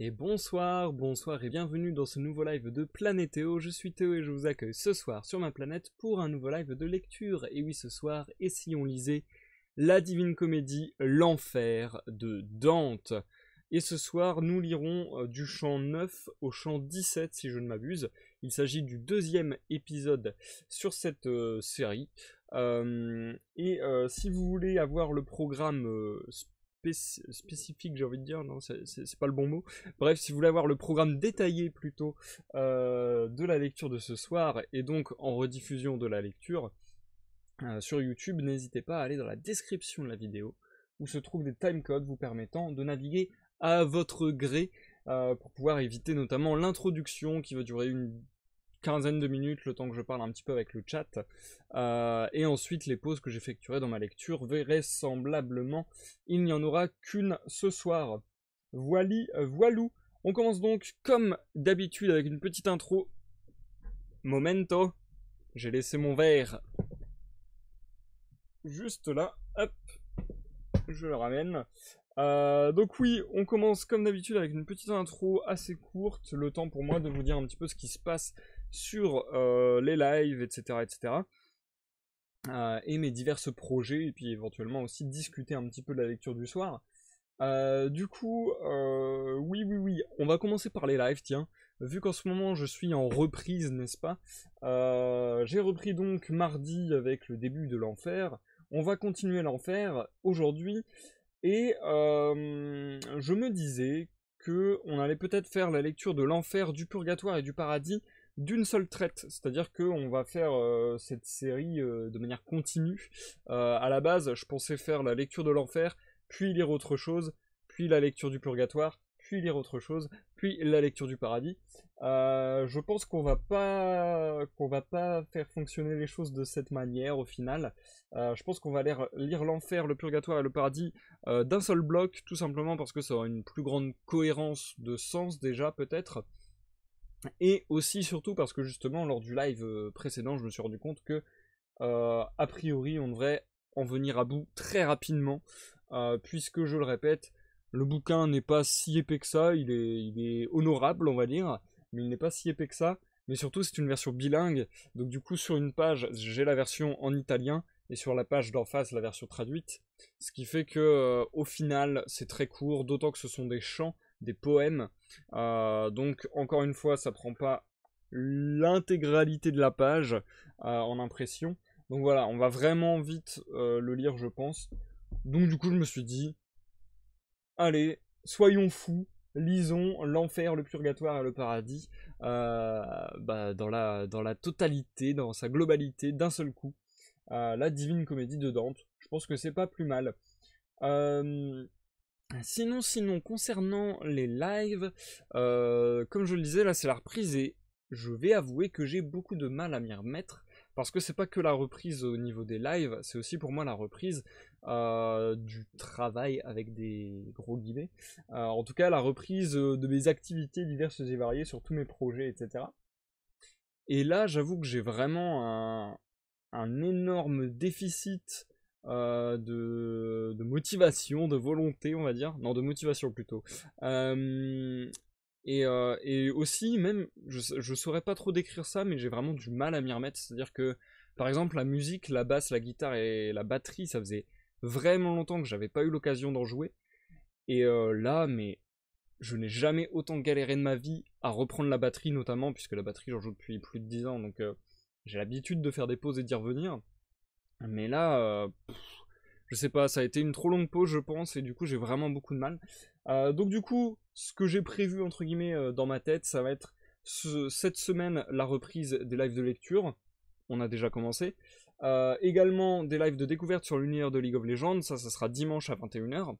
Et bonsoir, bonsoir et bienvenue dans ce nouveau live de Planétéo. Je suis Théo et je vous accueille ce soir sur ma planète pour un nouveau live de lecture. Et oui, ce soir, et si on lisait la Divine Comédie, l'enfer de Dante. Et ce soir, nous lirons euh, du chant 9 au chant 17, si je ne m'abuse. Il s'agit du deuxième épisode sur cette euh, série. Euh, et si vous voulez avoir le programme spécifique, j'ai envie de dire, non, c'est pas le bon mot. Bref, si vous voulez avoir le programme détaillé plutôt euh, de la lecture de ce soir et donc en rediffusion de la lecture euh, sur YouTube, n'hésitez pas à aller dans la description de la vidéo où se trouvent des timecodes vous permettant de naviguer à votre gré euh, pour pouvoir éviter notamment l'introduction qui va durer une quinzaine de minutes, le temps que je parle un petit peu avec le chat. Euh, et ensuite, les pauses que j'effectuerai dans ma lecture, vraisemblablement, il n'y en aura qu'une ce soir. Voili, voilou. On commence donc, comme d'habitude, avec une petite intro. Momento. J'ai laissé mon verre juste là. Hop. Je le ramène. Euh, donc oui, on commence comme d'habitude avec une petite intro assez courte, le temps pour moi de vous dire un petit peu ce qui se passe sur euh, les lives, etc. etc. Euh, et mes divers projets, et puis éventuellement aussi discuter un petit peu de la lecture du soir. Euh, du coup, oui, oui, oui, on va commencer par les lives, tiens. Vu qu'en ce moment je suis en reprise, n'est-ce pas J'ai repris donc mardi avec le début de l'enfer. On va continuer l'enfer aujourd'hui. Et je me disais que on allait peut-être faire la lecture de l'enfer, du purgatoire et du paradis d'une seule traite, c'est-à-dire qu'on va faire euh, cette série euh, de manière continue. Euh, à la base, je pensais faire la lecture de l'enfer, puis lire autre chose, puis la lecture du purgatoire, puis lire autre chose, puis la lecture du paradis. je pense qu'on va pas qu'on va pas faire fonctionner les choses de cette manière au final. je pense qu'on va lire, lire l'enfer, le purgatoire et le paradis d'un seul bloc, tout simplement parce que ça aura une plus grande cohérence de sens déjà peut-être. Et aussi, surtout, parce que justement, lors du live euh, précédent, je me suis rendu compte que, euh, a priori, on devrait en venir à bout très rapidement, euh, puisque, je le répète, le bouquin n'est pas si épais que ça, il est, honorable, on va dire, mais il n'est pas si épais que ça. Mais surtout, c'est une version bilingue, donc du coup, sur une page, j'ai la version en italien, et sur la page d'en face, la version traduite, ce qui fait que, au final, c'est très court, d'autant que ce sont des chants, des poèmes. Euh, donc encore une fois, ça prend pas l'intégralité de la page euh, en impression. Donc voilà, on va vraiment vite euh, le lire, je pense. Donc du coup, je me suis dit, allez, soyons fous, lisons l'enfer, le purgatoire et le paradis bah, dans, la, dans la totalité, dans sa globalité, d'un seul coup. la divine comédie de Dante, je pense que c'est pas plus mal. Sinon, sinon, concernant les lives, euh, comme je le disais, là c'est la reprise et je vais avouer que j'ai beaucoup de mal à m'y remettre parce que c'est pas que la reprise au niveau des lives, c'est aussi pour moi la reprise euh, du travail avec des gros guillemets. Euh, en tout cas, la reprise de mes activités diverses et variées sur tous mes projets, etc. Et là, j'avoue que j'ai vraiment un, énorme déficit euh, de, motivation, de volonté, on va dire. Non, de motivation plutôt. Euh, euh, et, aussi, même, je, je saurais pas trop décrire ça, mais j'ai vraiment du mal à m'y remettre. C'est-à-dire que, par exemple, la musique, la basse, la guitare et la batterie, ça faisait vraiment longtemps que j'avais pas eu l'occasion d'en jouer. Et là, mais je n'ai jamais autant galéré de ma vie à reprendre la batterie, notamment, puisque la batterie, j'en joue depuis plus de 10 ans, donc j'ai l'habitude de faire des pauses et d'y revenir. Mais là, euh, je sais pas, ça a été une trop longue pause, je pense, et du coup, j'ai vraiment beaucoup de mal. Euh, donc, du coup, ce que j'ai prévu, entre guillemets, euh, dans ma tête, ça va être cette semaine la reprise des lives de lecture. On a déjà commencé. également des lives de découverte sur l'univers de League of Legends. Ça, ça sera dimanche à 21h.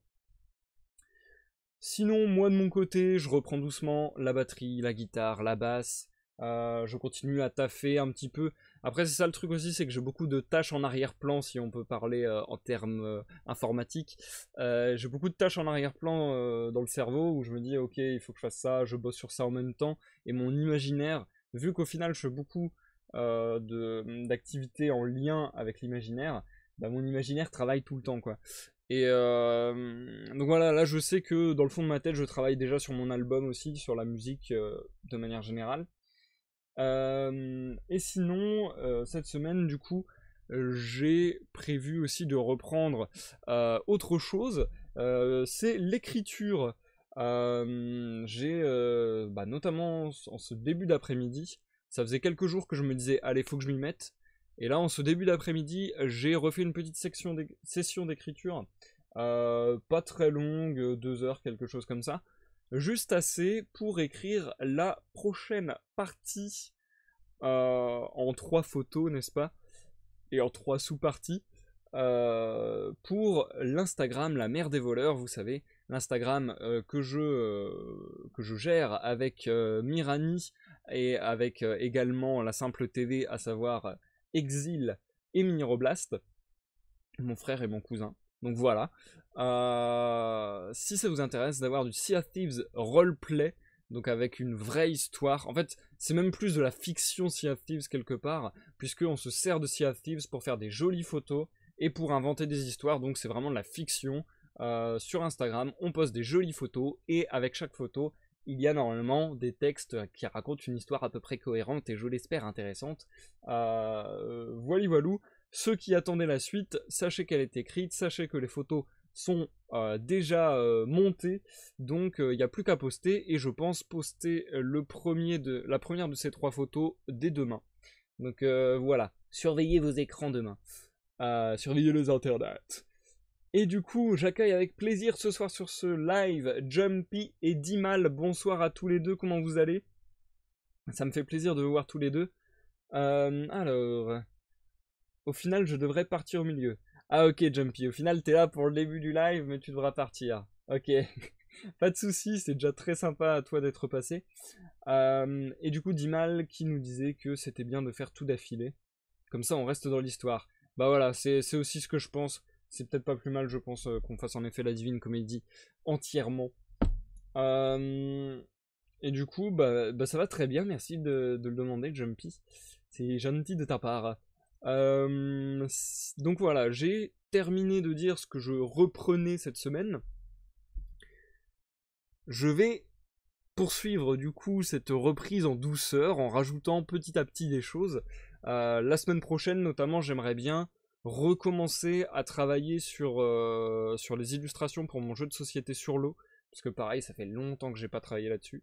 Sinon, moi de mon côté, je reprends doucement la batterie, la guitare, la basse. je continue à taffer un petit peu après, c'est ça le truc aussi, c'est que j'ai beaucoup de tâches en arrière-plan, si on peut parler euh, en termes euh, informatiques. Euh, j'ai beaucoup de tâches en arrière-plan dans le cerveau où je me dis, ok, il faut que je fasse ça, je bosse sur ça en même temps. Et mon imaginaire, vu qu'au final, je fais beaucoup d'activités en lien avec l'imaginaire, bah, mon imaginaire travaille tout le temps, quoi. Et donc voilà, là je sais que dans le fond de ma tête, je travaille déjà sur mon album aussi, sur la musique de manière générale. Euh, et sinon, euh, cette semaine, du coup, j'ai prévu aussi de reprendre euh, autre chose. c'est l'écriture. j'ai bah, notamment en ce début d'après-midi, ça faisait quelques jours que je me disais, allez, faut que je m'y mette. Et là, en ce début d'après-midi, j'ai refait une petite session d'écriture, pas très longue, deux heures, quelque chose comme ça, juste assez pour écrire la prochaine partie euh, en trois photos, n'est-ce pas Et en trois sous-parties euh, pour l'Instagram, la mère des voleurs, vous savez, l'Instagram euh, que, que, je gère avec Mirani et avec également la simple TV, à savoir Exil et Miniroblast, mon frère et mon cousin. Donc voilà. Euh, si ça vous intéresse d'avoir du Sea of Thieves roleplay, donc avec une vraie histoire. En fait, c'est même plus de la fiction Sea of Thieves quelque part, puisqu'on se sert de Sea of Thieves pour faire des jolies photos et pour inventer des histoires, donc c'est vraiment de la fiction. Euh, sur Instagram, on poste des jolies photos, et avec chaque photo, il y a normalement des textes qui racontent une histoire à peu près cohérente et je l'espère intéressante. Euh, voilà voilou, ceux qui attendaient la suite, sachez qu'elle est écrite, sachez que les photos sont euh, déjà euh, montées, donc il euh, n'y a plus qu'à poster, et je pense poster le premier de, la première de ces trois photos dès demain. Donc voilà, surveillez vos écrans demain, surveillez les internets. Et du coup, j'accueille avec plaisir ce soir sur ce live Jumpy et Dimal. Bonsoir à tous les deux, comment vous allez Ça me fait plaisir de vous voir tous les deux. alors, au final, je devrais partir au milieu. Ah ok Jumpy, au final t'es là pour le début du live mais tu devras partir. Ok, pas de soucis, c'est déjà très sympa à toi d'être passé. Euh, et du coup Dimal qui nous disait que c'était bien de faire tout d'affilée. Comme ça on reste dans l'histoire. Bah voilà, c'est aussi ce que je pense. C'est peut-être pas plus mal je pense euh, qu'on fasse en effet la divine comédie entièrement. Euh, et du coup bah, bah, ça va très bien, merci de, de le demander Jumpy. C'est gentil de ta part. Euh, donc voilà, j'ai terminé de dire ce que je reprenais cette semaine. Je vais poursuivre du coup cette reprise en douceur en rajoutant petit à petit des choses. Euh, la semaine prochaine notamment j'aimerais bien recommencer à travailler sur, euh, sur les illustrations pour mon jeu de société sur l'eau. Parce que pareil, ça fait longtemps que j'ai pas travaillé là-dessus.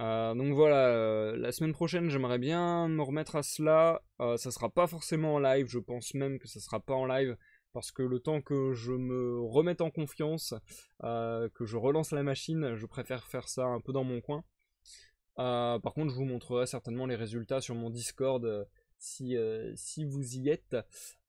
Euh, donc voilà, euh, la semaine prochaine, j'aimerais bien me remettre à cela. Euh, ça sera pas forcément en live, je pense même que ça sera pas en live. Parce que le temps que je me remette en confiance, euh, que je relance la machine, je préfère faire ça un peu dans mon coin. par contre, je vous montrerai certainement les résultats sur mon Discord si, si, vous y êtes.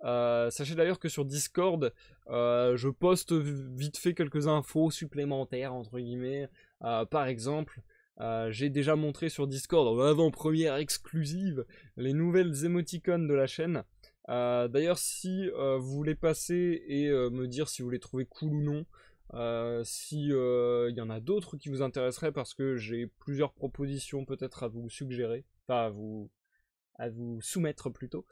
sachez d'ailleurs que sur Discord, je poste vite fait quelques infos supplémentaires, entre guillemets. par exemple, euh, j'ai déjà montré sur Discord en avant-première exclusive les nouvelles émoticônes de la chaîne. Euh, d'ailleurs, si euh, vous voulez passer et me dire si vous les trouvez cool ou non, si il y en a d'autres qui vous intéresseraient parce que j'ai plusieurs propositions peut-être à vous suggérer, enfin à vous à vous soumettre plutôt.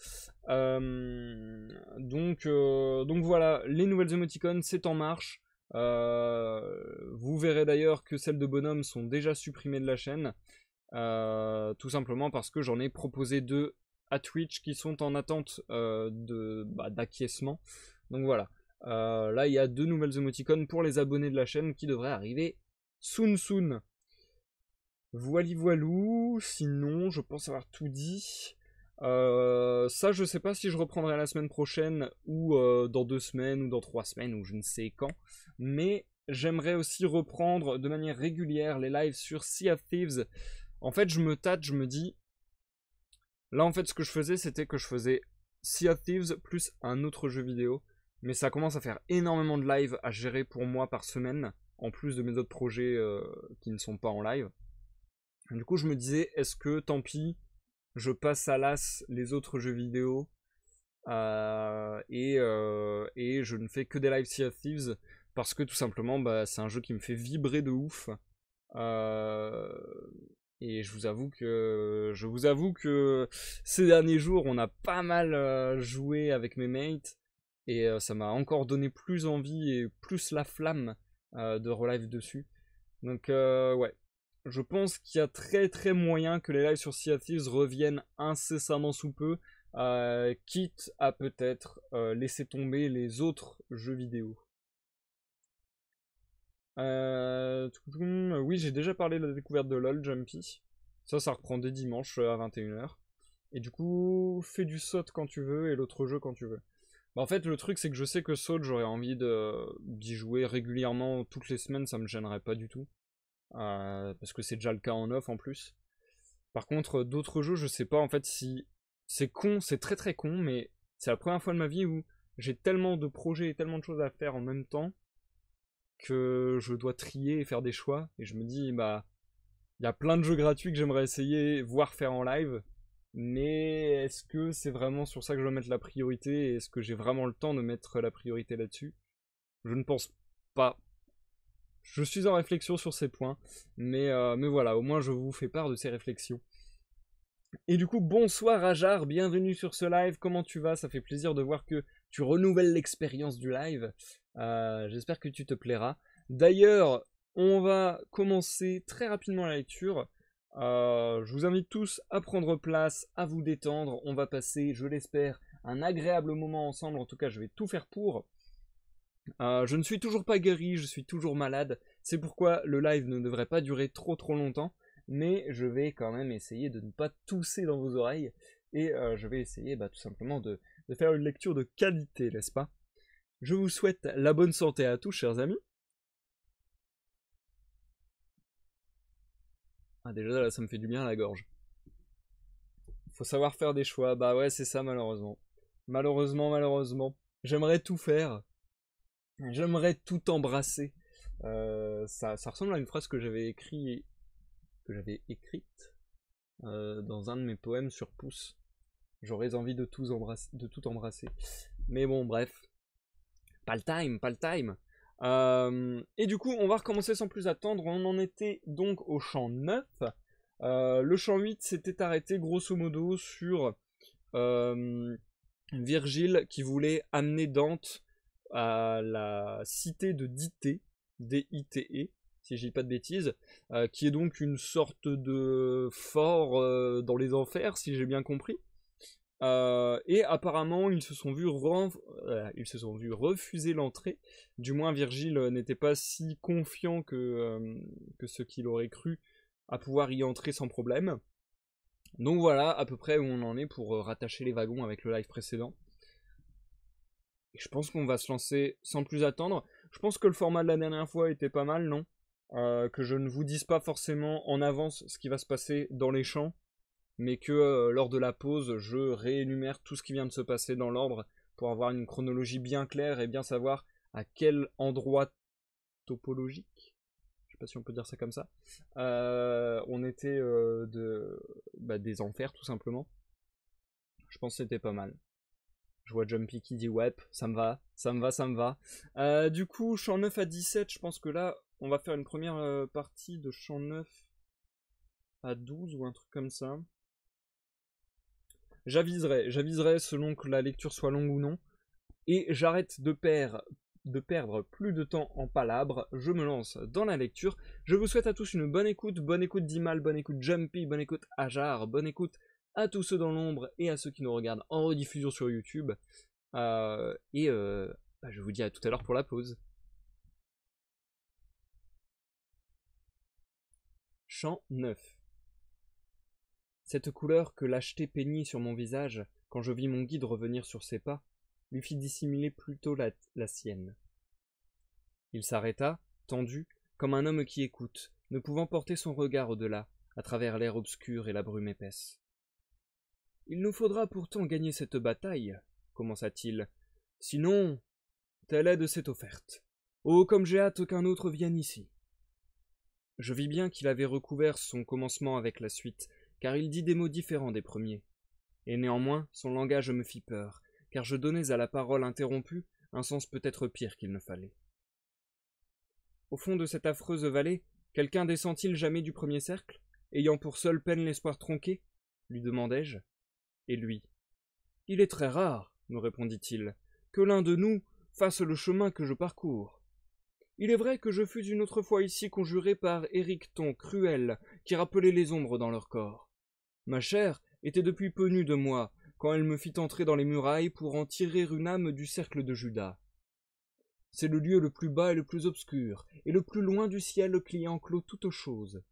donc donc voilà, les nouvelles émoticônes, c'est en marche. Euh, vous verrez d'ailleurs que celles de bonhomme sont déjà supprimées de la chaîne. Euh, tout simplement parce que j'en ai proposé deux à Twitch qui sont en attente euh, bah, d'acquiescement. Donc voilà. là, il y a deux nouvelles émoticônes pour les abonnés de la chaîne qui devraient arriver soon soon. Voili voilou, sinon je pense avoir tout dit. Euh, ça, je sais pas si je reprendrai la semaine prochaine ou euh, dans deux semaines ou dans trois semaines ou je ne sais quand. Mais j'aimerais aussi reprendre de manière régulière les lives sur Sea of Thieves. En fait, je me tâte, je me dis. Là, en fait, ce que je faisais, c'était que je faisais Sea of Thieves plus un autre jeu vidéo. Mais ça commence à faire énormément de lives à gérer pour moi par semaine, en plus de mes autres projets euh, qui ne sont pas en live. du coup, je me disais, est-ce que tant pis, je passe à l'as les autres jeux vidéo euh, et, euh, et, je ne fais que des live Sea of Thieves parce que tout simplement bah, c'est un jeu qui me fait vibrer de ouf. Euh, et je vous avoue que je vous avoue que ces derniers jours on a pas mal joué avec mes mates et ça m'a encore donné plus envie et plus la flamme de relive dessus. Donc ouais, je pense qu'il y a très très moyen que les lives sur Sea reviennent incessamment sous peu, euh, quitte à peut-être euh, laisser tomber les autres jeux vidéo. Euh, oui, j'ai déjà parlé de la découverte de LOL Jumpy. Ça, ça reprend dès dimanche à 21h. Et du coup, fais du saut quand tu veux et l'autre jeu quand tu veux. Bah, en fait, le truc, c'est que je sais que saut, j'aurais envie d'y jouer régulièrement toutes les semaines, ça me gênerait pas du tout. Euh, parce que c'est déjà le cas en off en plus. Par contre, d'autres jeux, je sais pas en fait si. C'est con, c'est très très con, mais c'est la première fois de ma vie où j'ai tellement de projets et tellement de choses à faire en même temps que je dois trier et faire des choix. Et je me dis, bah, il y a plein de jeux gratuits que j'aimerais essayer, Voir faire en live. Mais est-ce que c'est vraiment sur ça que je dois mettre la priorité Est-ce que j'ai vraiment le temps de mettre la priorité là-dessus Je ne pense pas je suis en réflexion sur ces points, euh, mais, voilà, au moins je vous fais part de ces réflexions. Et du coup, bonsoir Rajar, bienvenue sur ce live, comment tu vas Ça fait plaisir de voir que tu renouvelles l'expérience du live. Euh, j'espère que tu te plairas. D'ailleurs, on va commencer très rapidement la lecture. Euh, je vous invite tous à prendre place, à vous détendre. On va passer, je l'espère, un agréable moment ensemble. En tout cas, je vais tout faire pour. Euh, je ne suis toujours pas guéri, je suis toujours malade. C'est pourquoi le live ne devrait pas durer trop trop longtemps. Mais je vais quand même essayer de ne pas tousser dans vos oreilles. Et euh, je vais essayer bah, tout simplement de, faire une lecture de qualité, n'est-ce pas Je vous souhaite la bonne santé à tous, chers amis. Ah déjà là, ça me fait du bien à la gorge. Faut savoir faire des choix. Bah ouais, c'est ça malheureusement. Malheureusement, malheureusement. J'aimerais tout faire J'aimerais tout embrasser. Euh, ça, ressemble à une phrase que j'avais écrite, que j'avais écrite euh, dans un de mes poèmes sur Pouce. J'aurais envie de, de tout embrasser. Mais bon, bref. Pas le time, pas le time. Euh, et du coup, on va recommencer sans plus attendre. On en était donc au champ 9. le champ 8 s'était arrêté grosso modo sur Virgile qui voulait amener Dante à la cité de Dite D-I-T-E, si je dis pas de bêtises, euh, qui est donc une sorte de fort euh, dans les enfers, si j'ai bien compris. Euh, et apparemment, ils se sont vus, refuser l'entrée. Du moins, Virgile n'était pas si confiant que, que ce qu'il aurait cru à pouvoir y entrer sans problème. Donc voilà à peu près où on en est pour rattacher les wagons avec le live précédent je pense qu'on va se lancer sans plus attendre. Je pense que le format de la dernière fois était pas mal, non euh, Que je ne vous dise pas forcément en avance ce qui va se passer dans les champs, mais que euh, lors de la pause, je réénumère tout ce qui vient de se passer dans l'ordre pour avoir une chronologie bien claire et bien savoir à quel endroit topologique, je sais pas si on peut dire ça comme ça, euh, on était de, bah, des enfers tout simplement. Je pense que c'était pas mal. Je vois Jumpy qui dit ouais, ça me va, ça me va, ça me va. Euh, du coup, champ 9 à 17, je pense que là, on va faire une première euh, partie de champ 9 à 12 ou un truc comme ça. J'aviserai, j'aviserai selon que la lecture soit longue ou non. Et j'arrête de, perdre, de perdre plus de temps en palabres. Je me lance dans la lecture. Je vous souhaite à tous une bonne écoute, bonne écoute d'Imal, bonne écoute Jumpy, bonne écoute Ajar, bonne écoute à tous ceux dans l'ombre et à ceux qui nous regardent en rediffusion sur YouTube. Euh, et euh, bah, je vous dis à tout à l'heure pour la pause. Chant 9 Cette couleur que lâcheté peignit sur mon visage quand je vis mon guide revenir sur ses pas lui fit dissimuler plutôt la sienne. Il s'arrêta, tendu, comme un homme qui écoute, ne pouvant porter son regard au-delà, à travers l'air obscur et la brume épaisse. Il nous faudra pourtant gagner cette bataille, commença-t-il. Sinon, telle de cette offerte. Oh, comme j'ai hâte qu'un autre vienne ici. Je vis bien qu'il avait recouvert son commencement avec la suite, car il dit des mots différents des premiers. Et néanmoins, son langage me fit peur, car je donnais à la parole interrompue un sens peut-être pire qu'il ne fallait. Au fond de cette affreuse vallée, quelqu'un descend-il jamais du premier cercle, ayant pour seule peine l'espoir tronqué lui demandai-je et lui. Il est très rare, me répondit-il, que l'un de nous fasse le chemin que je parcours. Il est vrai que je fus une autre fois ici conjuré par Éricton cruel qui rappelait les ombres dans leur corps. Ma chère était depuis peu nue de moi quand elle me fit entrer dans les murailles pour en tirer une âme du cercle de Judas. C'est le lieu le plus bas et le plus obscur, et le plus loin du ciel qui enclos toutes choses.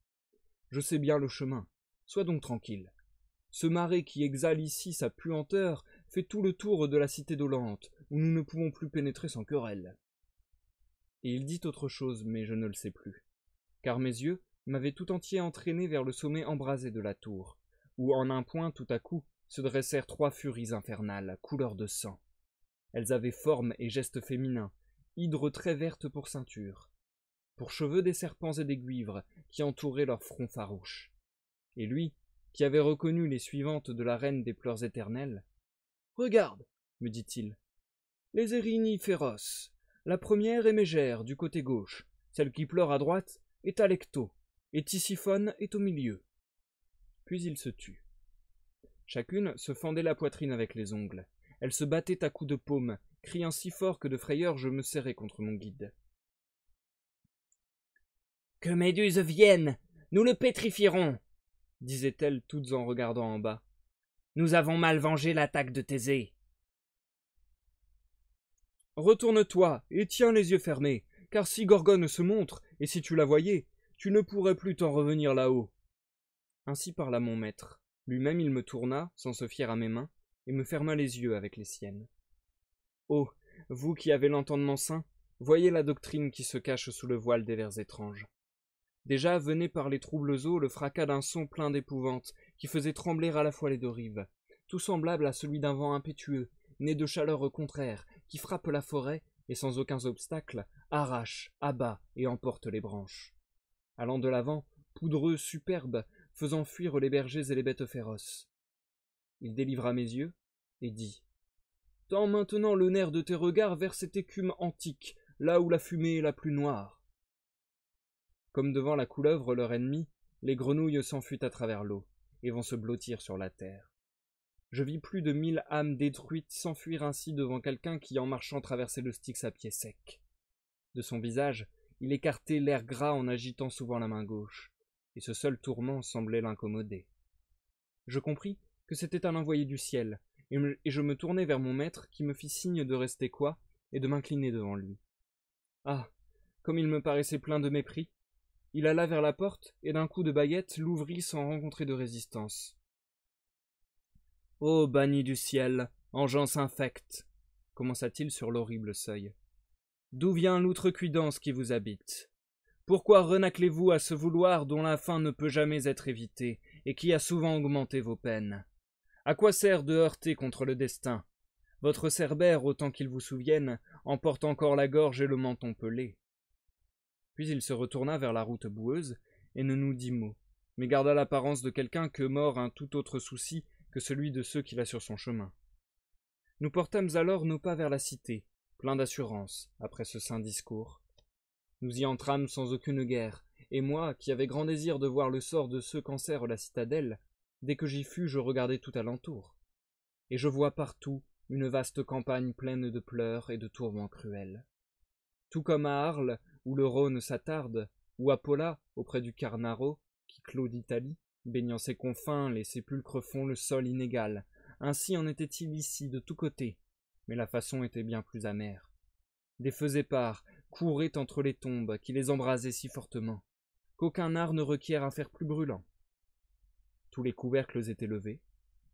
Je sais bien le chemin. Sois donc tranquille. Ce marais qui exhale ici sa puanteur fait tout le tour de la cité dolente, où nous ne pouvons plus pénétrer sans querelle. Et il dit autre chose, mais je ne le sais plus, car mes yeux m'avaient tout entier entraîné vers le sommet embrasé de la tour, où en un point tout à coup se dressèrent trois furies infernales, couleur de sang. Elles avaient forme et gestes féminins, hydre très vertes pour ceinture, pour cheveux des serpents et des guivres qui entouraient leur front farouche. Et lui, qui avait reconnu les suivantes de la reine des pleurs éternels. Regarde, me dit-il, les Erini féroces. La première est mégère du côté gauche, celle qui pleure à droite est Alecto, et Tissiphone est au milieu. Puis il se tut. Chacune se fendait la poitrine avec les ongles. Elle se battait à coups de paume, criant si fort que de frayeur je me serrais contre mon guide. Que Méduse vienne Nous le pétrifierons disaient-elles toutes en regardant en bas. Nous avons mal vengé l'attaque de Thésée. Retourne-toi et tiens les yeux fermés, car si Gorgone se montre, et si tu la voyais, tu ne pourrais plus t'en revenir là-haut. Ainsi parla mon maître. Lui-même il me tourna, sans se fier à mes mains, et me ferma les yeux avec les siennes. Oh, vous qui avez l'entendement sain, voyez la doctrine qui se cache sous le voile des vers étranges. Déjà venait par les troubles eaux le fracas d'un son plein d'épouvante, qui faisait trembler à la fois les deux rives, tout semblable à celui d'un vent impétueux, né de chaleur au contraire, qui frappe la forêt et sans aucun obstacle arrache, abat et emporte les branches. Allant de l'avant, poudreux, superbe, faisant fuir les bergers et les bêtes féroces. Il délivra mes yeux et dit Tends maintenant le nerf de tes regards vers cette écume antique, là où la fumée est la plus noire. Comme devant la couleuvre leur ennemie, les grenouilles s'enfuient à travers l'eau, et vont se blottir sur la terre. Je vis plus de mille âmes détruites s'enfuir ainsi devant quelqu'un qui, en marchant, traversait le Styx à pied sec. De son visage, il écartait l'air gras en agitant souvent la main gauche, et ce seul tourment semblait l'incommoder. Je compris que c'était un envoyé du ciel, et je me tournai vers mon maître qui me fit signe de rester quoi et de m'incliner devant lui. Ah, comme il me paraissait plein de mépris, il alla vers la porte, et d'un coup de baguette l'ouvrit sans rencontrer de résistance. Ô banni du ciel, engeance infecte commença-t-il sur l'horrible seuil. D'où vient l'outrecuidance qui vous habite Pourquoi renaclez-vous à ce vouloir dont la fin ne peut jamais être évitée, et qui a souvent augmenté vos peines À quoi sert de heurter contre le destin Votre cerbère, autant qu'il vous souvienne, emporte encore la gorge et le menton pelé il se retourna vers la route boueuse, et ne nous dit mot, mais garda l'apparence de quelqu'un que mort un tout autre souci que celui de ceux qui va sur son chemin. Nous portâmes alors nos pas vers la cité, plein d'assurance, après ce saint discours. Nous y entrâmes sans aucune guerre, et moi, qui avais grand désir de voir le sort de ceux qu'enserre la citadelle, dès que j'y fus, je regardai tout alentour. Et je vois partout une vaste campagne pleine de pleurs et de tourments cruels. Tout comme à Arles, où le Rhône s'attarde, où Apolla, auprès du Carnaro, qui clôt d'Italie, baignant ses confins, les sépulcres font le sol inégal. Ainsi en était-il ici, de tous côtés. Mais la façon était bien plus amère. Des feux épars couraient entre les tombes qui les embrasaient si fortement qu'aucun art ne requiert un fer plus brûlant. Tous les couvercles étaient levés.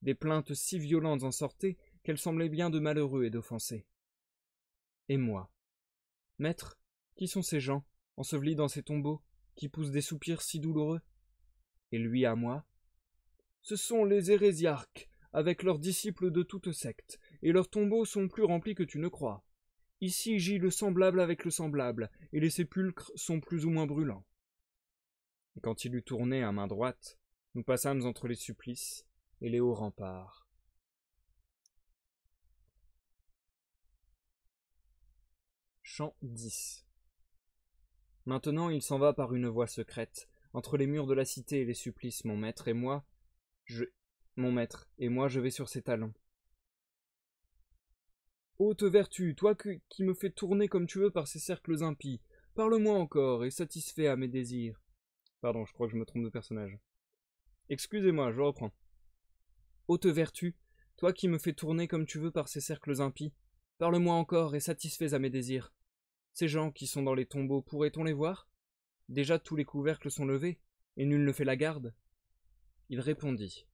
Des plaintes si violentes en sortaient qu'elles semblaient bien de malheureux et d'offensés. Et moi Maître, qui sont ces gens, ensevelis dans ces tombeaux, qui poussent des soupirs si douloureux Et lui à moi Ce sont les hérésiarques, avec leurs disciples de toute secte, et leurs tombeaux sont plus remplis que tu ne crois. Ici gît le semblable avec le semblable, et les sépulcres sont plus ou moins brûlants. Et quand il eut tourné à main droite, nous passâmes entre les supplices et les hauts remparts. Chant 10 Maintenant il s'en va par une voie secrète, entre les murs de la cité et les supplices, mon maître et moi, je, mon maître, et moi je vais sur ses talons. Haute vertu, toi qui, me fais tourner comme tu veux par ces cercles impies, parle-moi encore et satisfais à mes désirs. Pardon, je crois que je me trompe de personnage. Excusez-moi, je reprends. Haute vertu, toi qui me fais tourner comme tu veux par ces cercles impies, parle-moi encore et satisfais à mes désirs. Ces gens qui sont dans les tombeaux, pourrait-on les voir Déjà tous les couvercles sont levés, et nul ne fait la garde. Il répondit.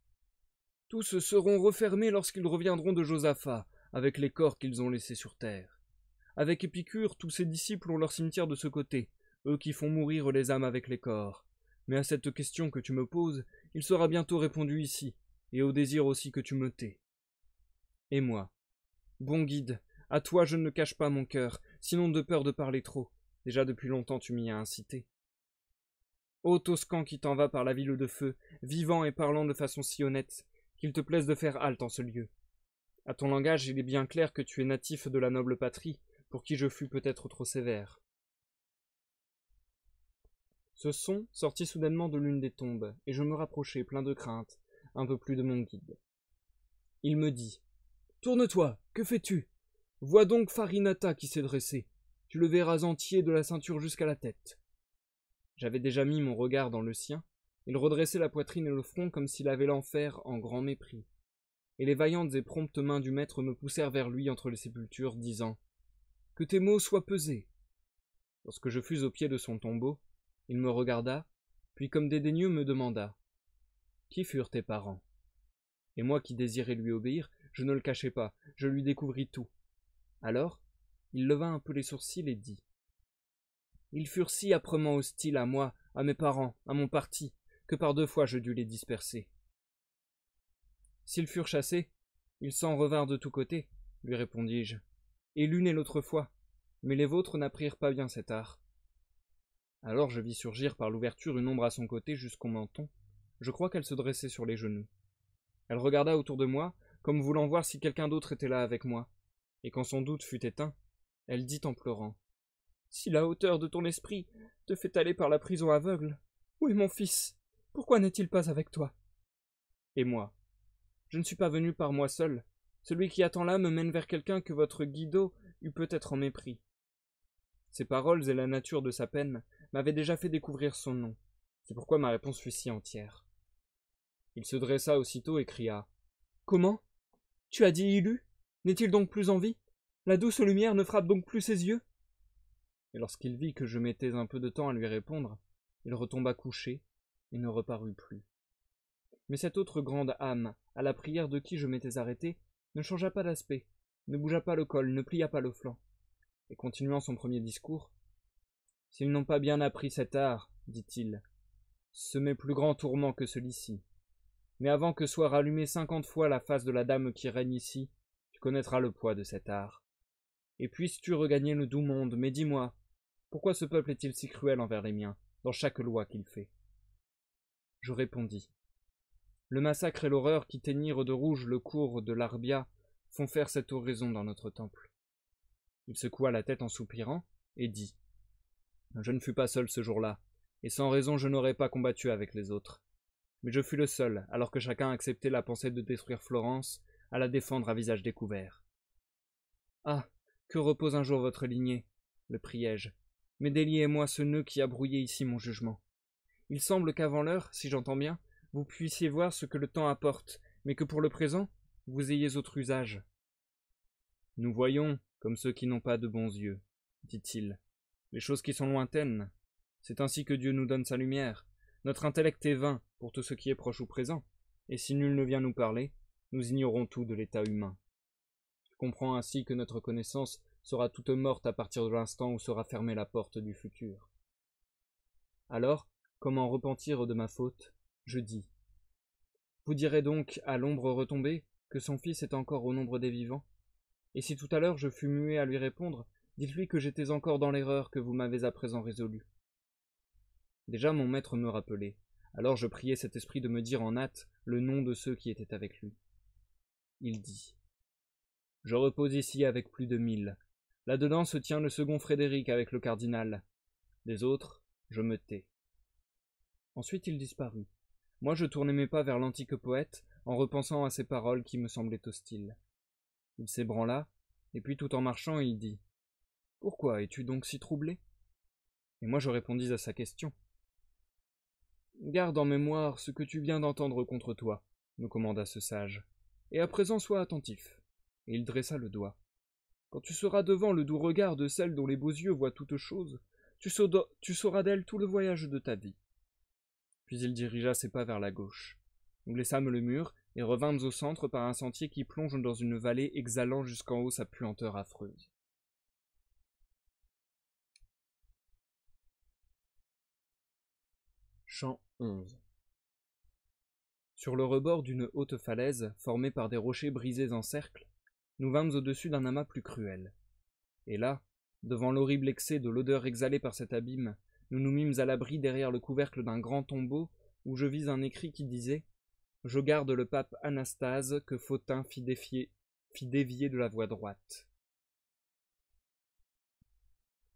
Tous seront refermés lorsqu'ils reviendront de Josaphat, avec les corps qu'ils ont laissés sur terre. Avec Épicure, tous ses disciples ont leur cimetière de ce côté, eux qui font mourir les âmes avec les corps. Mais à cette question que tu me poses, il sera bientôt répondu ici, et au désir aussi que tu me tais. Et moi Bon guide, à toi je ne cache pas mon cœur, sinon de peur de parler trop. Déjà depuis longtemps tu m'y as incité. Ô Toscan qui t'en va par la ville de feu, vivant et parlant de façon si honnête, qu'il te plaise de faire halte en ce lieu. À ton langage, il est bien clair que tu es natif de la noble patrie, pour qui je fus peut-être trop sévère. Ce son sortit soudainement de l'une des tombes, et je me rapprochai, plein de crainte, un peu plus de mon guide. Il me dit Tourne-toi, que fais-tu Vois donc Farinata qui s'est dressé. Tu le verras entier de la ceinture jusqu'à la tête. J'avais déjà mis mon regard dans le sien. Il redressait la poitrine et le front comme s'il avait l'enfer en grand mépris. Et les vaillantes et promptes mains du maître me poussèrent vers lui entre les sépultures, disant Que tes mots soient pesés. Lorsque je fus au pied de son tombeau, il me regarda, puis comme dédaigneux me demanda Qui furent tes parents Et moi qui désirais lui obéir, je ne le cachai pas, je lui découvris tout, alors, il leva un peu les sourcils et dit Ils furent si âprement hostiles à moi, à mes parents, à mon parti, que par deux fois je dus les disperser. S'ils furent chassés, ils s'en revinrent de tous côtés, lui répondis-je, et l'une et l'autre fois, mais les vôtres n'apprirent pas bien cet art. Alors je vis surgir par l'ouverture une ombre à son côté jusqu'au menton. Je crois qu'elle se dressait sur les genoux. Elle regarda autour de moi, comme voulant voir si quelqu'un d'autre était là avec moi, et quand son doute fut éteint, elle dit en pleurant Si la hauteur de ton esprit te fait aller par la prison aveugle, où est mon fils Pourquoi n'est-il pas avec toi Et moi Je ne suis pas venu par moi seul. Celui qui attend là me mène vers quelqu'un que votre Guido eût peut-être en mépris. Ces paroles et la nature de sa peine m'avaient déjà fait découvrir son nom. C'est pourquoi ma réponse fut si entière. Il se dressa aussitôt et cria Comment Tu as dit Ilu n'est-il donc plus en vie La douce lumière ne frappe donc plus ses yeux Et lorsqu'il vit que je mettais un peu de temps à lui répondre, il retomba couché et ne reparut plus. Mais cette autre grande âme, à la prière de qui je m'étais arrêté, ne changea pas d'aspect, ne bougea pas le col, ne plia pas le flanc. Et continuant son premier discours, S'ils n'ont pas bien appris cet art, dit-il, ce m'est plus grand tourment que celui-ci. Mais avant que soit rallumée cinquante fois la face de la dame qui règne ici, connaîtra le poids de cet art. Et puisses-tu regagner le doux monde, mais dis-moi, pourquoi ce peuple est-il si cruel envers les miens, dans chaque loi qu'il fait Je répondis. Le massacre et l'horreur qui teignirent de rouge le cours de l'Arbia font faire cette oraison dans notre temple. Il secoua la tête en soupirant, et dit. Je ne fus pas seul ce jour-là, et sans raison je n'aurais pas combattu avec les autres. Mais je fus le seul, alors que chacun acceptait la pensée de détruire Florence, à la défendre à visage découvert. Ah. Que repose un jour votre lignée. Le priai je. Mais déliez moi ce nœud qui a brouillé ici mon jugement. Il semble qu'avant l'heure, si j'entends bien, vous puissiez voir ce que le temps apporte, mais que pour le présent, vous ayez autre usage. Nous voyons, comme ceux qui n'ont pas de bons yeux, dit-il, les choses qui sont lointaines. C'est ainsi que Dieu nous donne sa lumière. Notre intellect est vain pour tout ce qui est proche ou présent, et si nul ne vient nous parler, nous ignorons tout de l'état humain. Je comprends ainsi que notre connaissance sera toute morte à partir de l'instant où sera fermée la porte du futur. Alors, comment repentir de ma faute Je dis. Vous direz donc à l'ombre retombée que son fils est encore au nombre des vivants Et si tout à l'heure je fus muet à lui répondre, dites-lui que j'étais encore dans l'erreur que vous m'avez à présent résolue. Déjà mon maître me rappelait. Alors je priai cet esprit de me dire en hâte le nom de ceux qui étaient avec lui il dit. Je repose ici avec plus de mille. Là-dedans se tient le second Frédéric avec le cardinal. Les autres, je me tais. Ensuite il disparut. Moi je tournai mes pas vers l'antique poète en repensant à ses paroles qui me semblaient hostiles. Il s'ébranla, et puis tout en marchant il dit Pourquoi es-tu donc si troublé Et moi je répondis à sa question. Garde en mémoire ce que tu viens d'entendre contre toi, me commanda ce sage. Et à présent sois attentif. Et il dressa le doigt. Quand tu seras devant le doux regard de celle dont les beaux yeux voient toutes choses, tu, sauras, d'elle tout le voyage de ta vie. Puis il dirigea ses pas vers la gauche. Nous laissâmes le mur et revînmes au centre par un sentier qui plonge dans une vallée exhalant jusqu'en haut sa puanteur affreuse. Chant 11 sur le rebord d'une haute falaise, formée par des rochers brisés en cercle, nous vîmes au-dessus d'un amas plus cruel. Et là, devant l'horrible excès de l'odeur exhalée par cet abîme, nous nous mîmes à l'abri derrière le couvercle d'un grand tombeau où je vis un écrit qui disait Je garde le pape Anastase que Fautin fit, fit dévier de la voie droite.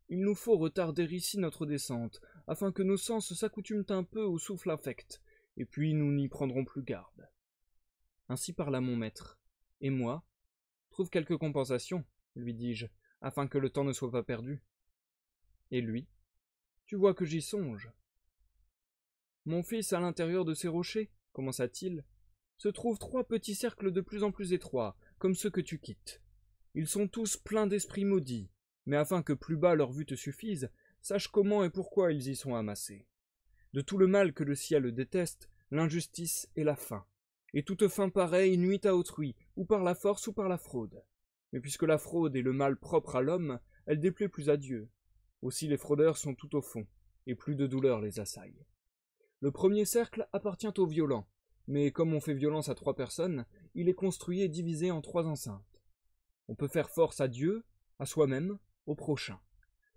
Il nous faut retarder ici notre descente, afin que nos sens s'accoutument un peu au souffle infect, et puis nous n'y prendrons plus garde. Ainsi parla mon maître, et moi, trouve quelque compensation, lui dis-je, afin que le temps ne soit pas perdu. Et lui, tu vois que j'y songe. Mon fils, à l'intérieur de ces rochers, commença-t-il, se trouvent trois petits cercles de plus en plus étroits, comme ceux que tu quittes. Ils sont tous pleins d'esprits maudits, mais afin que plus bas leur vue te suffise, sache comment et pourquoi ils y sont amassés de tout le mal que le ciel déteste, l'injustice et la faim. Et toute fin pareille nuit à autrui, ou par la force ou par la fraude. Mais puisque la fraude est le mal propre à l'homme, elle déplaît plus à Dieu. Aussi les fraudeurs sont tout au fond, et plus de douleur les assaille. Le premier cercle appartient aux violents, mais comme on fait violence à trois personnes, il est construit et divisé en trois enceintes. On peut faire force à Dieu, à soi-même, au prochain.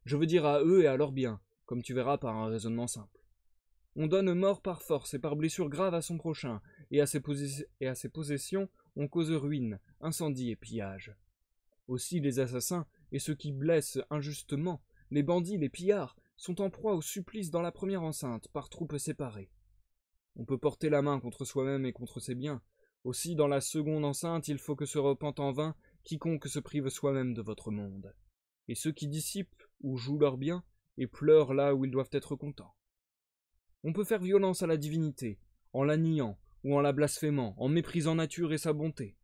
Je veux dire à eux et à leur bien, comme tu verras par un raisonnement simple. On donne mort par force et par blessure grave à son prochain, et à ses, possessions on cause ruine, incendie et pillage. Aussi les assassins et ceux qui blessent injustement, les bandits, les pillards, sont en proie au supplice dans la première enceinte, par troupes séparées. On peut porter la main contre soi-même et contre ses biens. Aussi dans la seconde enceinte il faut que se repente en vain quiconque se prive soi-même de votre monde. Et ceux qui dissipent ou jouent leurs biens, et pleurent là où ils doivent être contents. On peut faire violence à la divinité, en la niant ou en la blasphémant, en méprisant nature et sa bonté.